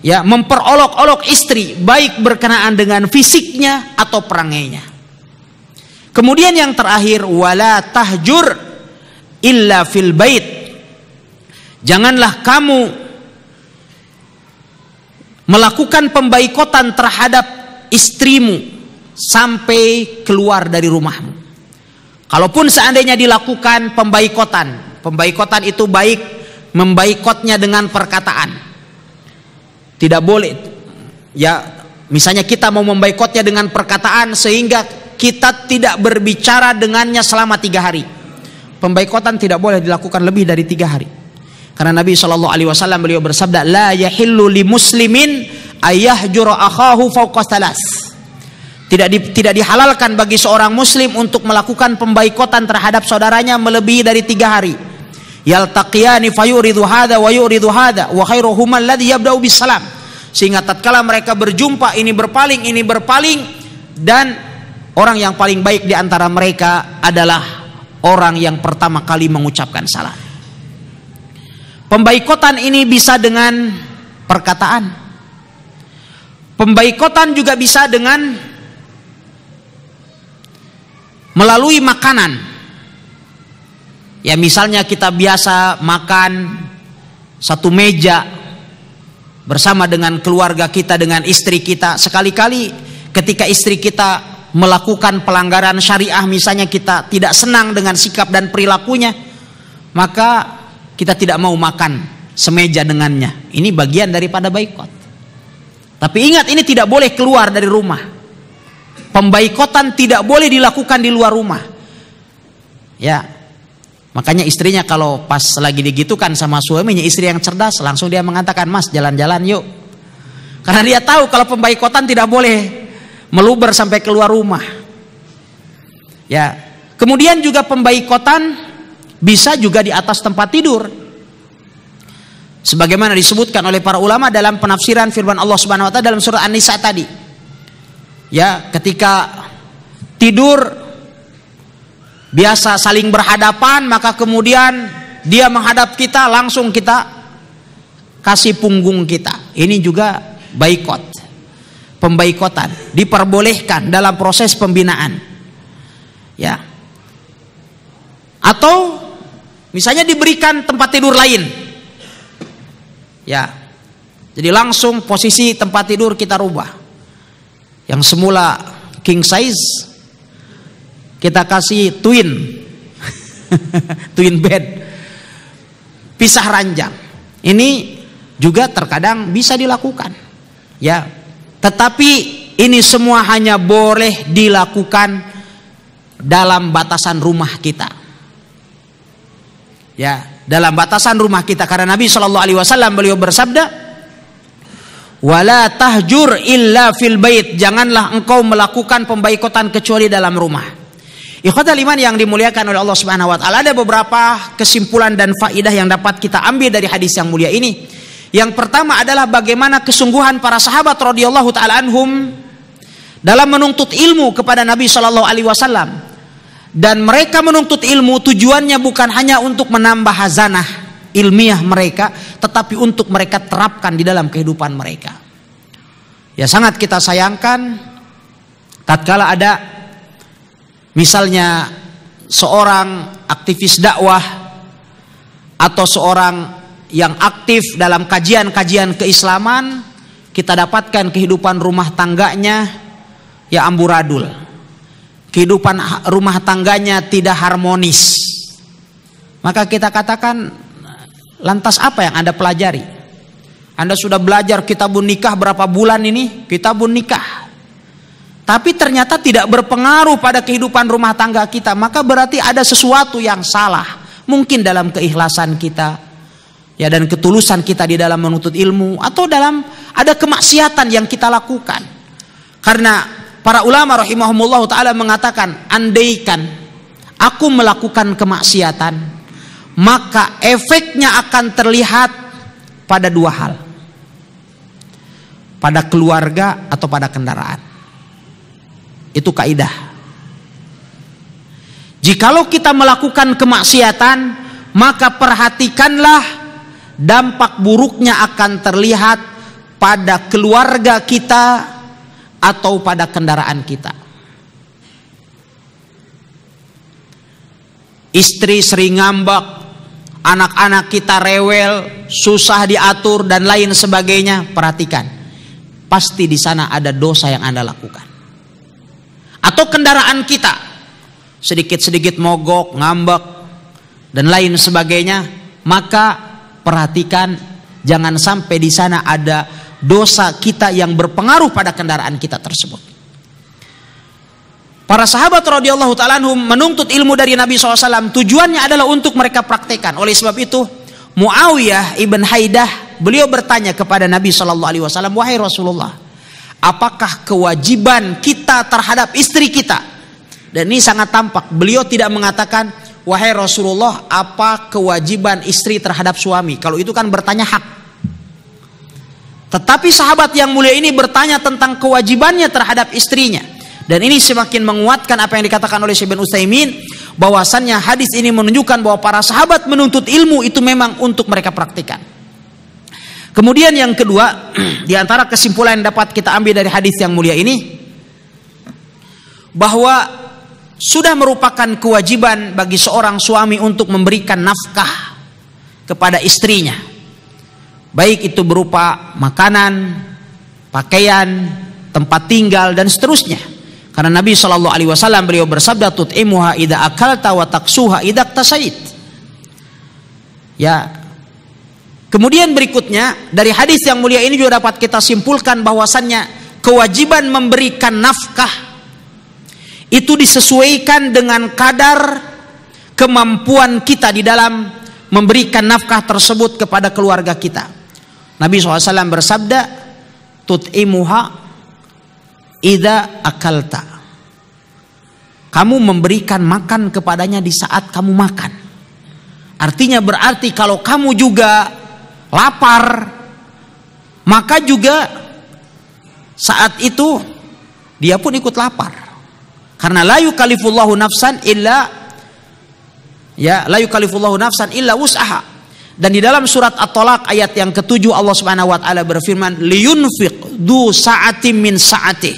ya memperolok-olok istri baik berkenaan dengan fisiknya atau perangainya kemudian yang terakhir wala tahjur illa fil bait janganlah kamu melakukan pembaikotan terhadap istrimu sampai keluar dari rumahmu. Kalaupun seandainya dilakukan pembaikotan, pembaikotan itu baik membaikotnya dengan perkataan. Tidak boleh ya misalnya kita mau membaikotnya dengan perkataan sehingga kita tidak berbicara dengannya selama tiga hari. Pembaikotan tidak boleh dilakukan lebih dari tiga hari. Karena Nabi Shallallahu Alaihi Wasallam beliau bersabda, la yahillu li muslimin أخاه akhahu ثلاث. Tidak di, tidak dihalalkan bagi seorang muslim untuk melakukan pembaikotan terhadap saudaranya melebihi dari tiga hari. Yal Yaltaqiyani fayuridu hadha wa yuridu hadha wa khairuhuma alladhi yabda'u bisalam. Sehingga tatkala mereka berjumpa ini berpaling ini berpaling dan orang yang paling baik di antara mereka adalah orang yang pertama kali mengucapkan salam. Pembaikotan ini bisa dengan perkataan. Pembaikotan juga bisa dengan melalui makanan. Ya misalnya kita biasa makan satu meja bersama dengan keluarga kita dengan istri kita. Sekali-kali ketika istri kita melakukan pelanggaran syariah misalnya kita tidak senang dengan sikap dan perilakunya, maka kita tidak mau makan semeja dengannya. Ini bagian daripada baikot. Tapi ingat ini tidak boleh keluar dari rumah. Pembaikotan tidak boleh dilakukan di luar rumah. Ya. Makanya istrinya kalau pas lagi digitukan sama suaminya, istri yang cerdas langsung dia mengatakan, "Mas, jalan-jalan yuk." Karena dia tahu kalau pembaikotan tidak boleh meluber sampai keluar rumah. Ya. Kemudian juga pembaikotan bisa juga di atas tempat tidur. Sebagaimana disebutkan oleh para ulama dalam penafsiran firman Allah Subhanahu wa taala dalam surah An-Nisa tadi. Ya, ketika tidur biasa saling berhadapan maka kemudian dia menghadap kita langsung kita kasih punggung kita. Ini juga baikot. Pembaikotan diperbolehkan dalam proses pembinaan. Ya. Atau Misalnya diberikan tempat tidur lain. Ya. Jadi langsung posisi tempat tidur kita rubah. Yang semula king size kita kasih twin. twin bed. Pisah ranjang. Ini juga terkadang bisa dilakukan. Ya. Tetapi ini semua hanya boleh dilakukan dalam batasan rumah kita ya dalam batasan rumah kita karena Nabi Shallallahu Alaihi Wasallam beliau bersabda wala tahjur illa fil bait janganlah engkau melakukan pembaikotan kecuali dalam rumah Ikhwatul iman yang dimuliakan oleh Allah Subhanahu wa taala ada beberapa kesimpulan dan faidah yang dapat kita ambil dari hadis yang mulia ini. Yang pertama adalah bagaimana kesungguhan para sahabat radhiyallahu taala anhum dalam menuntut ilmu kepada Nabi Shallallahu alaihi wasallam dan mereka menuntut ilmu tujuannya bukan hanya untuk menambah hazanah ilmiah mereka tetapi untuk mereka terapkan di dalam kehidupan mereka ya sangat kita sayangkan tatkala ada misalnya seorang aktivis dakwah atau seorang yang aktif dalam kajian-kajian keislaman kita dapatkan kehidupan rumah tangganya ya amburadul kehidupan rumah tangganya tidak harmonis. Maka kita katakan lantas apa yang Anda pelajari? Anda sudah belajar kitabun nikah berapa bulan ini? Kitabun nikah. Tapi ternyata tidak berpengaruh pada kehidupan rumah tangga kita, maka berarti ada sesuatu yang salah. Mungkin dalam keikhlasan kita, ya dan ketulusan kita di dalam menuntut ilmu atau dalam ada kemaksiatan yang kita lakukan. Karena para ulama rahimahumullah taala mengatakan andaikan aku melakukan kemaksiatan maka efeknya akan terlihat pada dua hal pada keluarga atau pada kendaraan itu kaidah jikalau kita melakukan kemaksiatan maka perhatikanlah dampak buruknya akan terlihat pada keluarga kita atau pada kendaraan kita. Istri sering ngambek anak-anak kita rewel, susah diatur dan lain sebagainya. Perhatikan, pasti di sana ada dosa yang Anda lakukan. Atau kendaraan kita sedikit-sedikit mogok, ngambek dan lain sebagainya, maka perhatikan jangan sampai di sana ada dosa kita yang berpengaruh pada kendaraan kita tersebut. Para sahabat radhiyallahu taala menuntut ilmu dari Nabi SAW tujuannya adalah untuk mereka praktekkan. Oleh sebab itu Muawiyah ibn Haidah beliau bertanya kepada Nabi Shallallahu Alaihi Wasallam wahai Rasulullah apakah kewajiban kita terhadap istri kita dan ini sangat tampak beliau tidak mengatakan wahai Rasulullah apa kewajiban istri terhadap suami kalau itu kan bertanya hak tetapi sahabat yang mulia ini bertanya tentang kewajibannya terhadap istrinya. Dan ini semakin menguatkan apa yang dikatakan oleh Syekh bin Utsaimin bahwasannya hadis ini menunjukkan bahwa para sahabat menuntut ilmu itu memang untuk mereka praktikan. Kemudian yang kedua, di antara kesimpulan yang dapat kita ambil dari hadis yang mulia ini bahwa sudah merupakan kewajiban bagi seorang suami untuk memberikan nafkah kepada istrinya Baik itu berupa makanan, pakaian, tempat tinggal dan seterusnya. Karena Nabi Shallallahu Alaihi Wasallam beliau bersabda tut'imuha ida akal taksuha idak tasayid. Ya, Kemudian berikutnya dari hadis yang mulia ini juga dapat kita simpulkan bahwasannya kewajiban memberikan nafkah itu disesuaikan dengan kadar kemampuan kita di dalam memberikan nafkah tersebut kepada keluarga kita. Nabi SAW bersabda, "Tut tut'imuha ida akalta. Kamu memberikan makan kepadanya di saat kamu makan. Artinya berarti kalau kamu juga lapar, maka juga saat itu dia pun ikut lapar. Karena layu yukalifullahu nafsan illa ya la yukalifullahu nafsan illa wus'aha. Dan di dalam surat at tolak ayat yang ketujuh Allah Subhanahu wa taala berfirman, "Liyunfiq du saati min sa'ati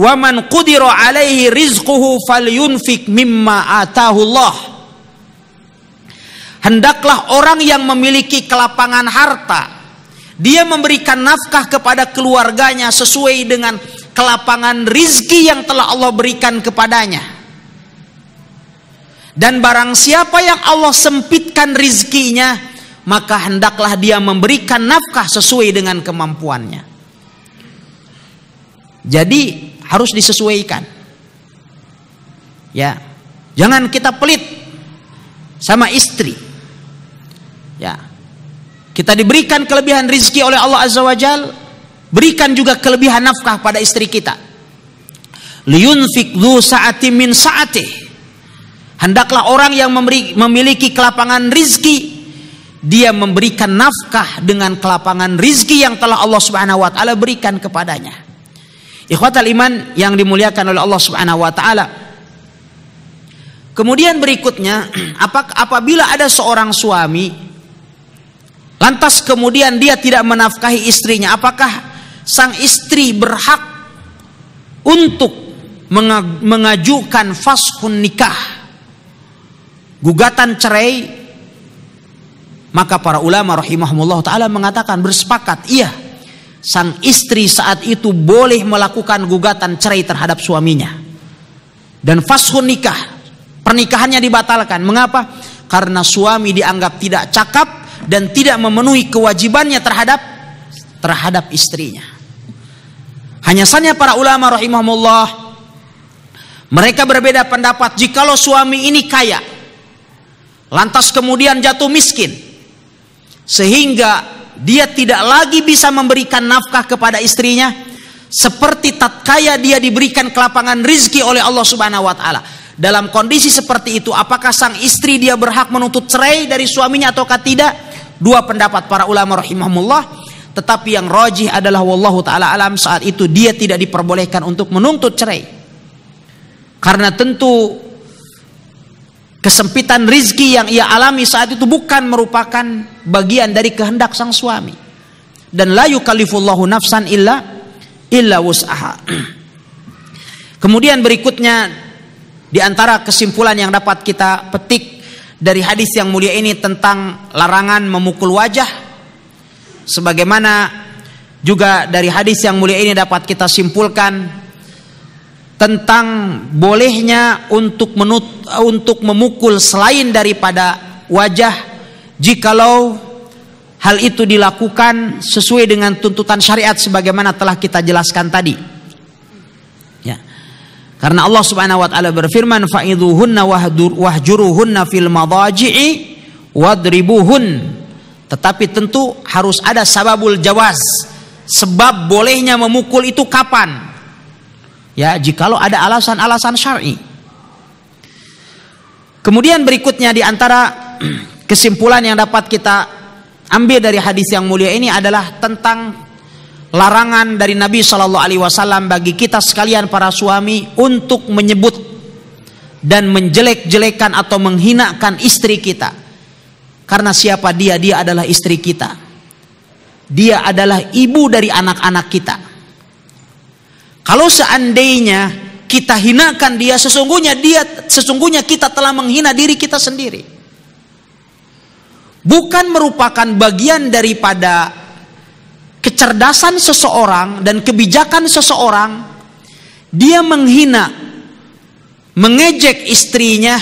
wa man qudira alaihi rizquhu falyunfiq mimma atahu Allah." Hendaklah orang yang memiliki kelapangan harta, dia memberikan nafkah kepada keluarganya sesuai dengan kelapangan rizki yang telah Allah berikan kepadanya. Dan barang siapa yang Allah sempitkan rizkinya maka hendaklah dia memberikan nafkah sesuai dengan kemampuannya. Jadi harus disesuaikan. Ya. Jangan kita pelit sama istri. Ya. Kita diberikan kelebihan rizki oleh Allah Azza wa Jal. Berikan juga kelebihan nafkah pada istri kita. Liun sa'ati sa'atih. Hendaklah orang yang memiliki kelapangan rizki dia memberikan nafkah dengan kelapangan rizki yang telah Allah Subhanahu wa taala berikan kepadanya. Ikhwatal iman yang dimuliakan oleh Allah Subhanahu wa taala. Kemudian berikutnya, apabila ada seorang suami lantas kemudian dia tidak menafkahi istrinya, apakah sang istri berhak untuk mengajukan faskun nikah? Gugatan cerai maka para ulama rahimahumullah taala mengatakan bersepakat, iya sang istri saat itu boleh melakukan gugatan cerai terhadap suaminya. Dan fashun nikah, pernikahannya dibatalkan. Mengapa? Karena suami dianggap tidak cakap dan tidak memenuhi kewajibannya terhadap terhadap istrinya. Hanya saja para ulama rahimahumullah mereka berbeda pendapat jikalau suami ini kaya lantas kemudian jatuh miskin sehingga dia tidak lagi bisa memberikan nafkah kepada istrinya seperti kaya dia diberikan kelapangan rizki oleh Allah Subhanahu wa taala. Dalam kondisi seperti itu apakah sang istri dia berhak menuntut cerai dari suaminya ataukah tidak? Dua pendapat para ulama rahimahumullah tetapi yang rojih adalah wallahu taala alam saat itu dia tidak diperbolehkan untuk menuntut cerai. Karena tentu kesempitan rizki yang ia alami saat itu bukan merupakan bagian dari kehendak sang suami dan la kalifullahu nafsan illa illa wus'aha kemudian berikutnya di antara kesimpulan yang dapat kita petik dari hadis yang mulia ini tentang larangan memukul wajah sebagaimana juga dari hadis yang mulia ini dapat kita simpulkan tentang bolehnya untuk menut, untuk memukul selain daripada wajah jikalau hal itu dilakukan sesuai dengan tuntutan syariat sebagaimana telah kita jelaskan tadi. Ya. Karena Allah Subhanahu wa taala berfirman fa'idhuhunna wahjuruhunna fil madaji'i wadribuhun. Tetapi tentu harus ada sababul jawaz. Sebab bolehnya memukul itu kapan? Ya, jikalau ada alasan-alasan syar'i. Kemudian berikutnya di antara kesimpulan yang dapat kita ambil dari hadis yang mulia ini adalah tentang larangan dari Nabi Shallallahu Alaihi Wasallam bagi kita sekalian para suami untuk menyebut dan menjelek-jelekan atau menghinakan istri kita karena siapa dia dia adalah istri kita dia adalah ibu dari anak-anak kita kalau seandainya kita hinakan dia, sesungguhnya dia sesungguhnya kita telah menghina diri kita sendiri. Bukan merupakan bagian daripada kecerdasan seseorang dan kebijakan seseorang dia menghina mengejek istrinya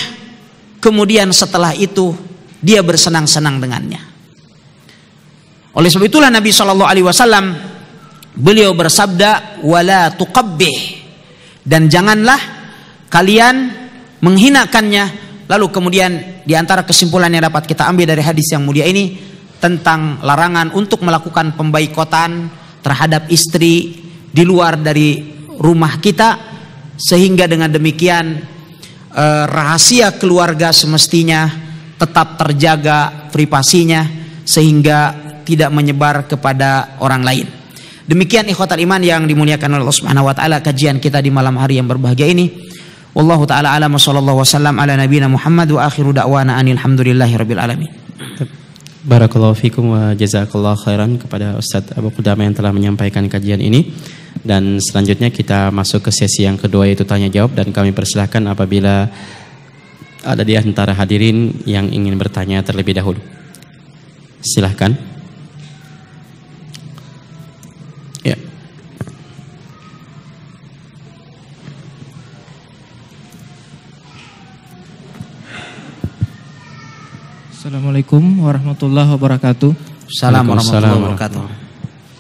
kemudian setelah itu dia bersenang-senang dengannya. Oleh sebab itulah Nabi Shallallahu alaihi wasallam Beliau bersabda wala tuqabbih dan janganlah kalian menghinakannya lalu kemudian diantara kesimpulan yang dapat kita ambil dari hadis yang mulia ini tentang larangan untuk melakukan pembaikotan terhadap istri di luar dari rumah kita sehingga dengan demikian eh, rahasia keluarga semestinya tetap terjaga privasinya sehingga tidak menyebar kepada orang lain. Demikian ikhwatal iman yang dimuliakan oleh Allah Subhanahu wa taala kajian kita di malam hari yang berbahagia ini. Wallahu taala ala sallallahu wasallam ala nabiyina Muhammad wa akhiru da'wana anil rabbil alamin. Barakallahu fikum wa jazakallahu khairan kepada Ustadz Abu Qudama yang telah menyampaikan kajian ini. Dan selanjutnya kita masuk ke sesi yang kedua yaitu tanya jawab dan kami persilahkan apabila ada di antara hadirin yang ingin bertanya terlebih dahulu. Silahkan. Assalamualaikum warahmatullahi wabarakatuh. Assalamualaikum warahmatullahi wabarakatuh.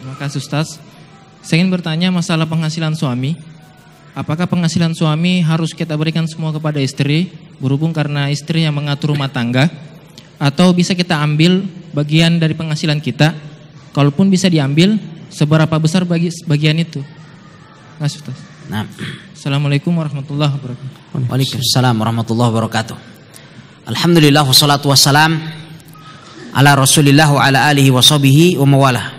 Terima kasih Ustaz. Saya ingin bertanya masalah penghasilan suami. Apakah penghasilan suami harus kita berikan semua kepada istri berhubung karena istri yang mengatur rumah tangga atau bisa kita ambil bagian dari penghasilan kita? Kalaupun bisa diambil, seberapa besar bagi bagian itu? Mas Ustaz. Nah. Assalamualaikum warahmatullahi wabarakatuh. Waalaikumsalam warahmatullahi wabarakatuh. Alhamdulillah wassalatu wassalam ala Rasulillah wa ala alihi wa sahbihi wa mawala.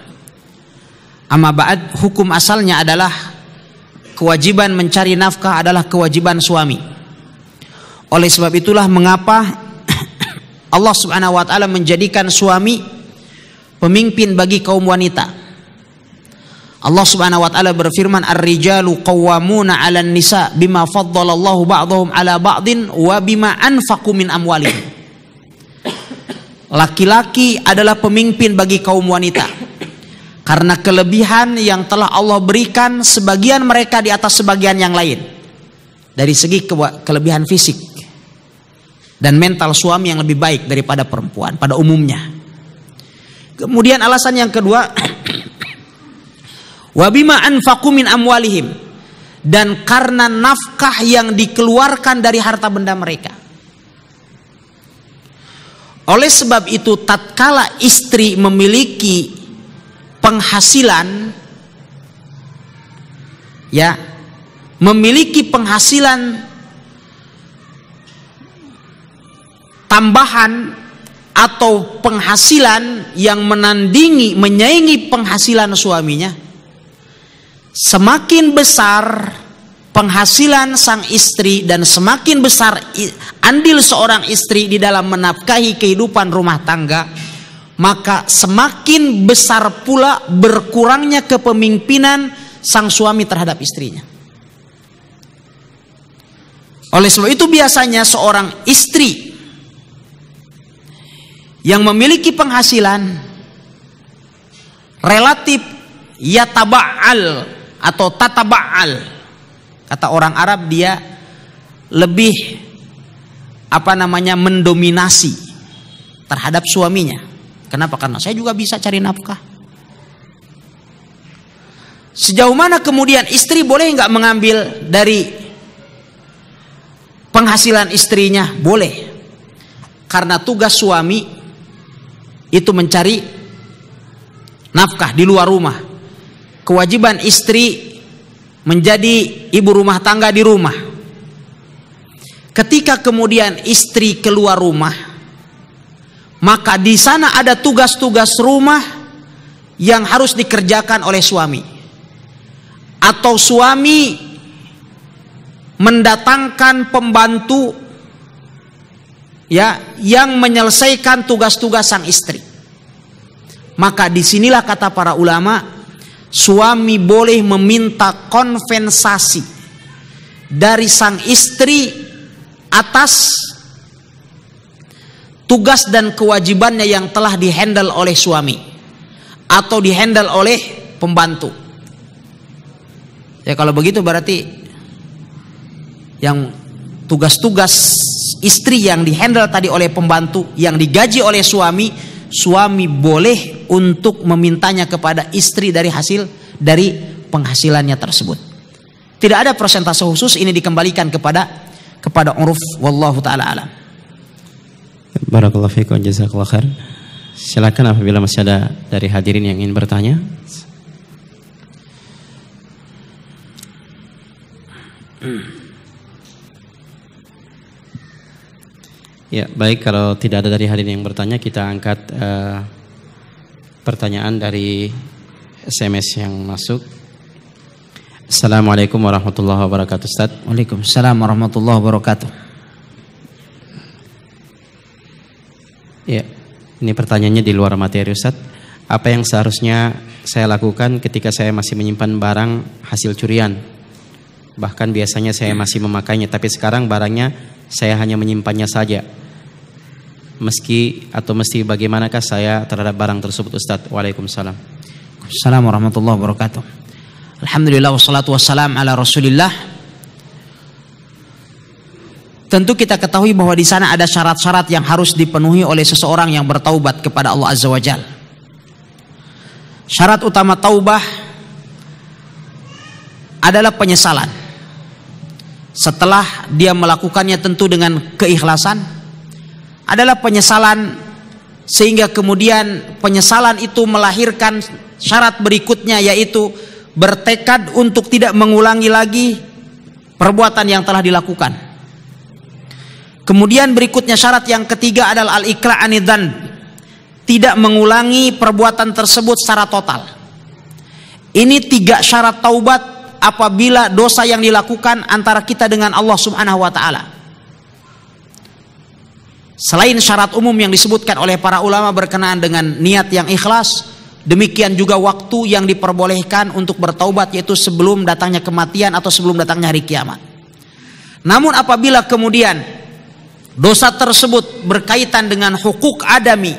Amma ba'd, hukum asalnya adalah kewajiban mencari nafkah adalah kewajiban suami. Oleh sebab itulah mengapa Allah Subhanahu wa taala menjadikan suami pemimpin bagi kaum wanita. Allah Subhanahu wa taala berfirman ar-rijalu qawwamuna 'alan nisa bima faddalallahu ba'dahum 'ala ba'din wa bima anfaqu min amwalihim. Laki-laki adalah pemimpin bagi kaum wanita. Karena kelebihan yang telah Allah berikan sebagian mereka di atas sebagian yang lain. Dari segi ke kelebihan fisik dan mental suami yang lebih baik daripada perempuan pada umumnya. Kemudian alasan yang kedua Wabima anfaku min amwalihim dan karena nafkah yang dikeluarkan dari harta benda mereka. Oleh sebab itu tatkala istri memiliki penghasilan ya memiliki penghasilan tambahan atau penghasilan yang menandingi menyaingi penghasilan suaminya semakin besar penghasilan sang istri dan semakin besar andil seorang istri di dalam menafkahi kehidupan rumah tangga, maka semakin besar pula berkurangnya kepemimpinan sang suami terhadap istrinya. Oleh sebab itu biasanya seorang istri yang memiliki penghasilan relatif ya yataba'al atau tataba'al. Kata orang Arab dia lebih apa namanya mendominasi terhadap suaminya. Kenapa? Karena saya juga bisa cari nafkah. Sejauh mana kemudian istri boleh nggak mengambil dari penghasilan istrinya? Boleh. Karena tugas suami itu mencari nafkah di luar rumah kewajiban istri menjadi ibu rumah tangga di rumah. Ketika kemudian istri keluar rumah, maka di sana ada tugas-tugas rumah yang harus dikerjakan oleh suami. Atau suami mendatangkan pembantu ya yang menyelesaikan tugas-tugas sang istri. Maka disinilah kata para ulama suami boleh meminta konvensasi dari sang istri atas tugas dan kewajibannya yang telah dihandle oleh suami atau dihandle oleh pembantu. Ya kalau begitu berarti yang tugas-tugas istri yang dihandle tadi oleh pembantu yang digaji oleh suami suami boleh untuk memintanya kepada istri dari hasil dari penghasilannya tersebut. Tidak ada persentase khusus ini dikembalikan kepada kepada uruf wallahu taala alam. Barakallahu fiikum jazakallahu Silakan apabila masih ada dari hadirin yang ingin bertanya. Hmm. Ya, baik kalau tidak ada dari hadirin yang bertanya kita angkat uh, pertanyaan dari SMS yang masuk. Assalamualaikum warahmatullahi wabarakatuh Ustaz Waalaikumsalam warahmatullahi wabarakatuh Ya, ini pertanyaannya di luar materi Ustaz Apa yang seharusnya saya lakukan ketika saya masih menyimpan barang hasil curian Bahkan biasanya saya masih memakainya Tapi sekarang barangnya saya hanya menyimpannya saja meski atau mesti bagaimanakah saya terhadap barang tersebut Ustaz? Waalaikumsalam. Assalamualaikum warahmatullahi wabarakatuh. Alhamdulillah wassalatu wassalam ala Rasulillah. Tentu kita ketahui bahwa di sana ada syarat-syarat yang harus dipenuhi oleh seseorang yang bertaubat kepada Allah Azza wa Jal. Syarat utama taubah adalah penyesalan. Setelah dia melakukannya tentu dengan keikhlasan, adalah penyesalan sehingga kemudian penyesalan itu melahirkan syarat berikutnya yaitu bertekad untuk tidak mengulangi lagi perbuatan yang telah dilakukan. Kemudian berikutnya syarat yang ketiga adalah al-ikra anidan tidak mengulangi perbuatan tersebut secara total. Ini tiga syarat taubat apabila dosa yang dilakukan antara kita dengan Allah Subhanahu wa taala. Selain syarat umum yang disebutkan oleh para ulama berkenaan dengan niat yang ikhlas, demikian juga waktu yang diperbolehkan untuk bertaubat yaitu sebelum datangnya kematian atau sebelum datangnya hari kiamat. Namun apabila kemudian dosa tersebut berkaitan dengan hukuk adami,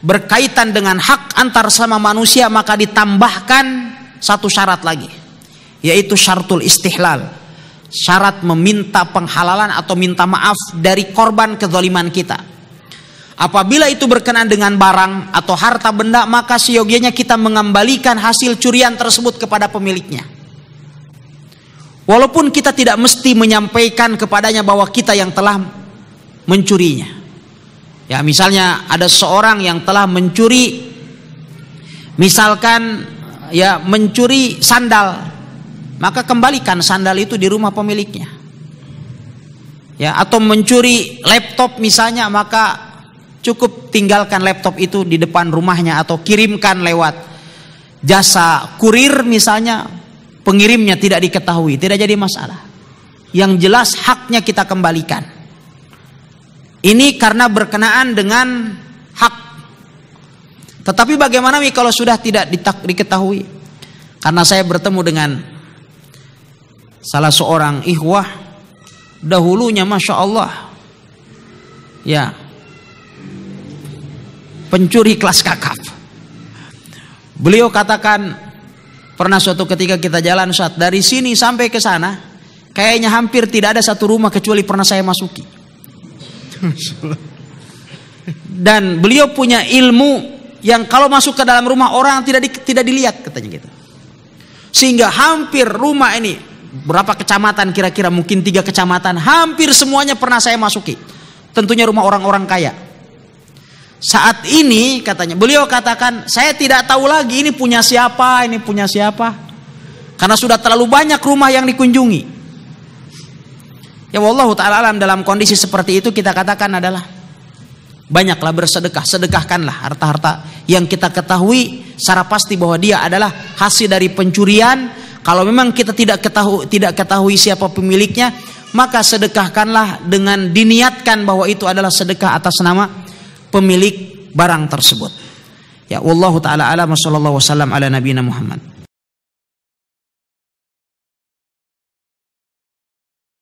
berkaitan dengan hak antar sama manusia, maka ditambahkan satu syarat lagi, yaitu syartul istihlal syarat meminta penghalalan atau minta maaf dari korban kezaliman kita. Apabila itu berkenan dengan barang atau harta benda, maka seyogianya kita mengembalikan hasil curian tersebut kepada pemiliknya. Walaupun kita tidak mesti menyampaikan kepadanya bahwa kita yang telah mencurinya. Ya, misalnya ada seorang yang telah mencuri misalkan ya mencuri sandal maka kembalikan sandal itu di rumah pemiliknya. Ya, atau mencuri laptop misalnya, maka cukup tinggalkan laptop itu di depan rumahnya atau kirimkan lewat jasa kurir misalnya, pengirimnya tidak diketahui, tidak jadi masalah. Yang jelas haknya kita kembalikan. Ini karena berkenaan dengan hak. Tetapi bagaimana kalau sudah tidak diketahui? Karena saya bertemu dengan salah seorang ikhwah dahulunya masya Allah ya pencuri kelas kakap beliau katakan pernah suatu ketika kita jalan saat dari sini sampai ke sana kayaknya hampir tidak ada satu rumah kecuali pernah saya masuki dan beliau punya ilmu yang kalau masuk ke dalam rumah orang tidak di, tidak dilihat katanya gitu sehingga hampir rumah ini berapa kecamatan kira-kira mungkin tiga kecamatan hampir semuanya pernah saya masuki tentunya rumah orang-orang kaya saat ini katanya beliau katakan saya tidak tahu lagi ini punya siapa ini punya siapa karena sudah terlalu banyak rumah yang dikunjungi ya wallahu taala alam dalam kondisi seperti itu kita katakan adalah banyaklah bersedekah sedekahkanlah harta-harta yang kita ketahui secara pasti bahwa dia adalah hasil dari pencurian kalau memang kita tidak ketahui tidak ketahui siapa pemiliknya, maka sedekahkanlah dengan diniatkan bahwa itu adalah sedekah atas nama pemilik barang tersebut. Ya, wallahu taala alam sallallahu wasallam ala nabiyina Muhammad.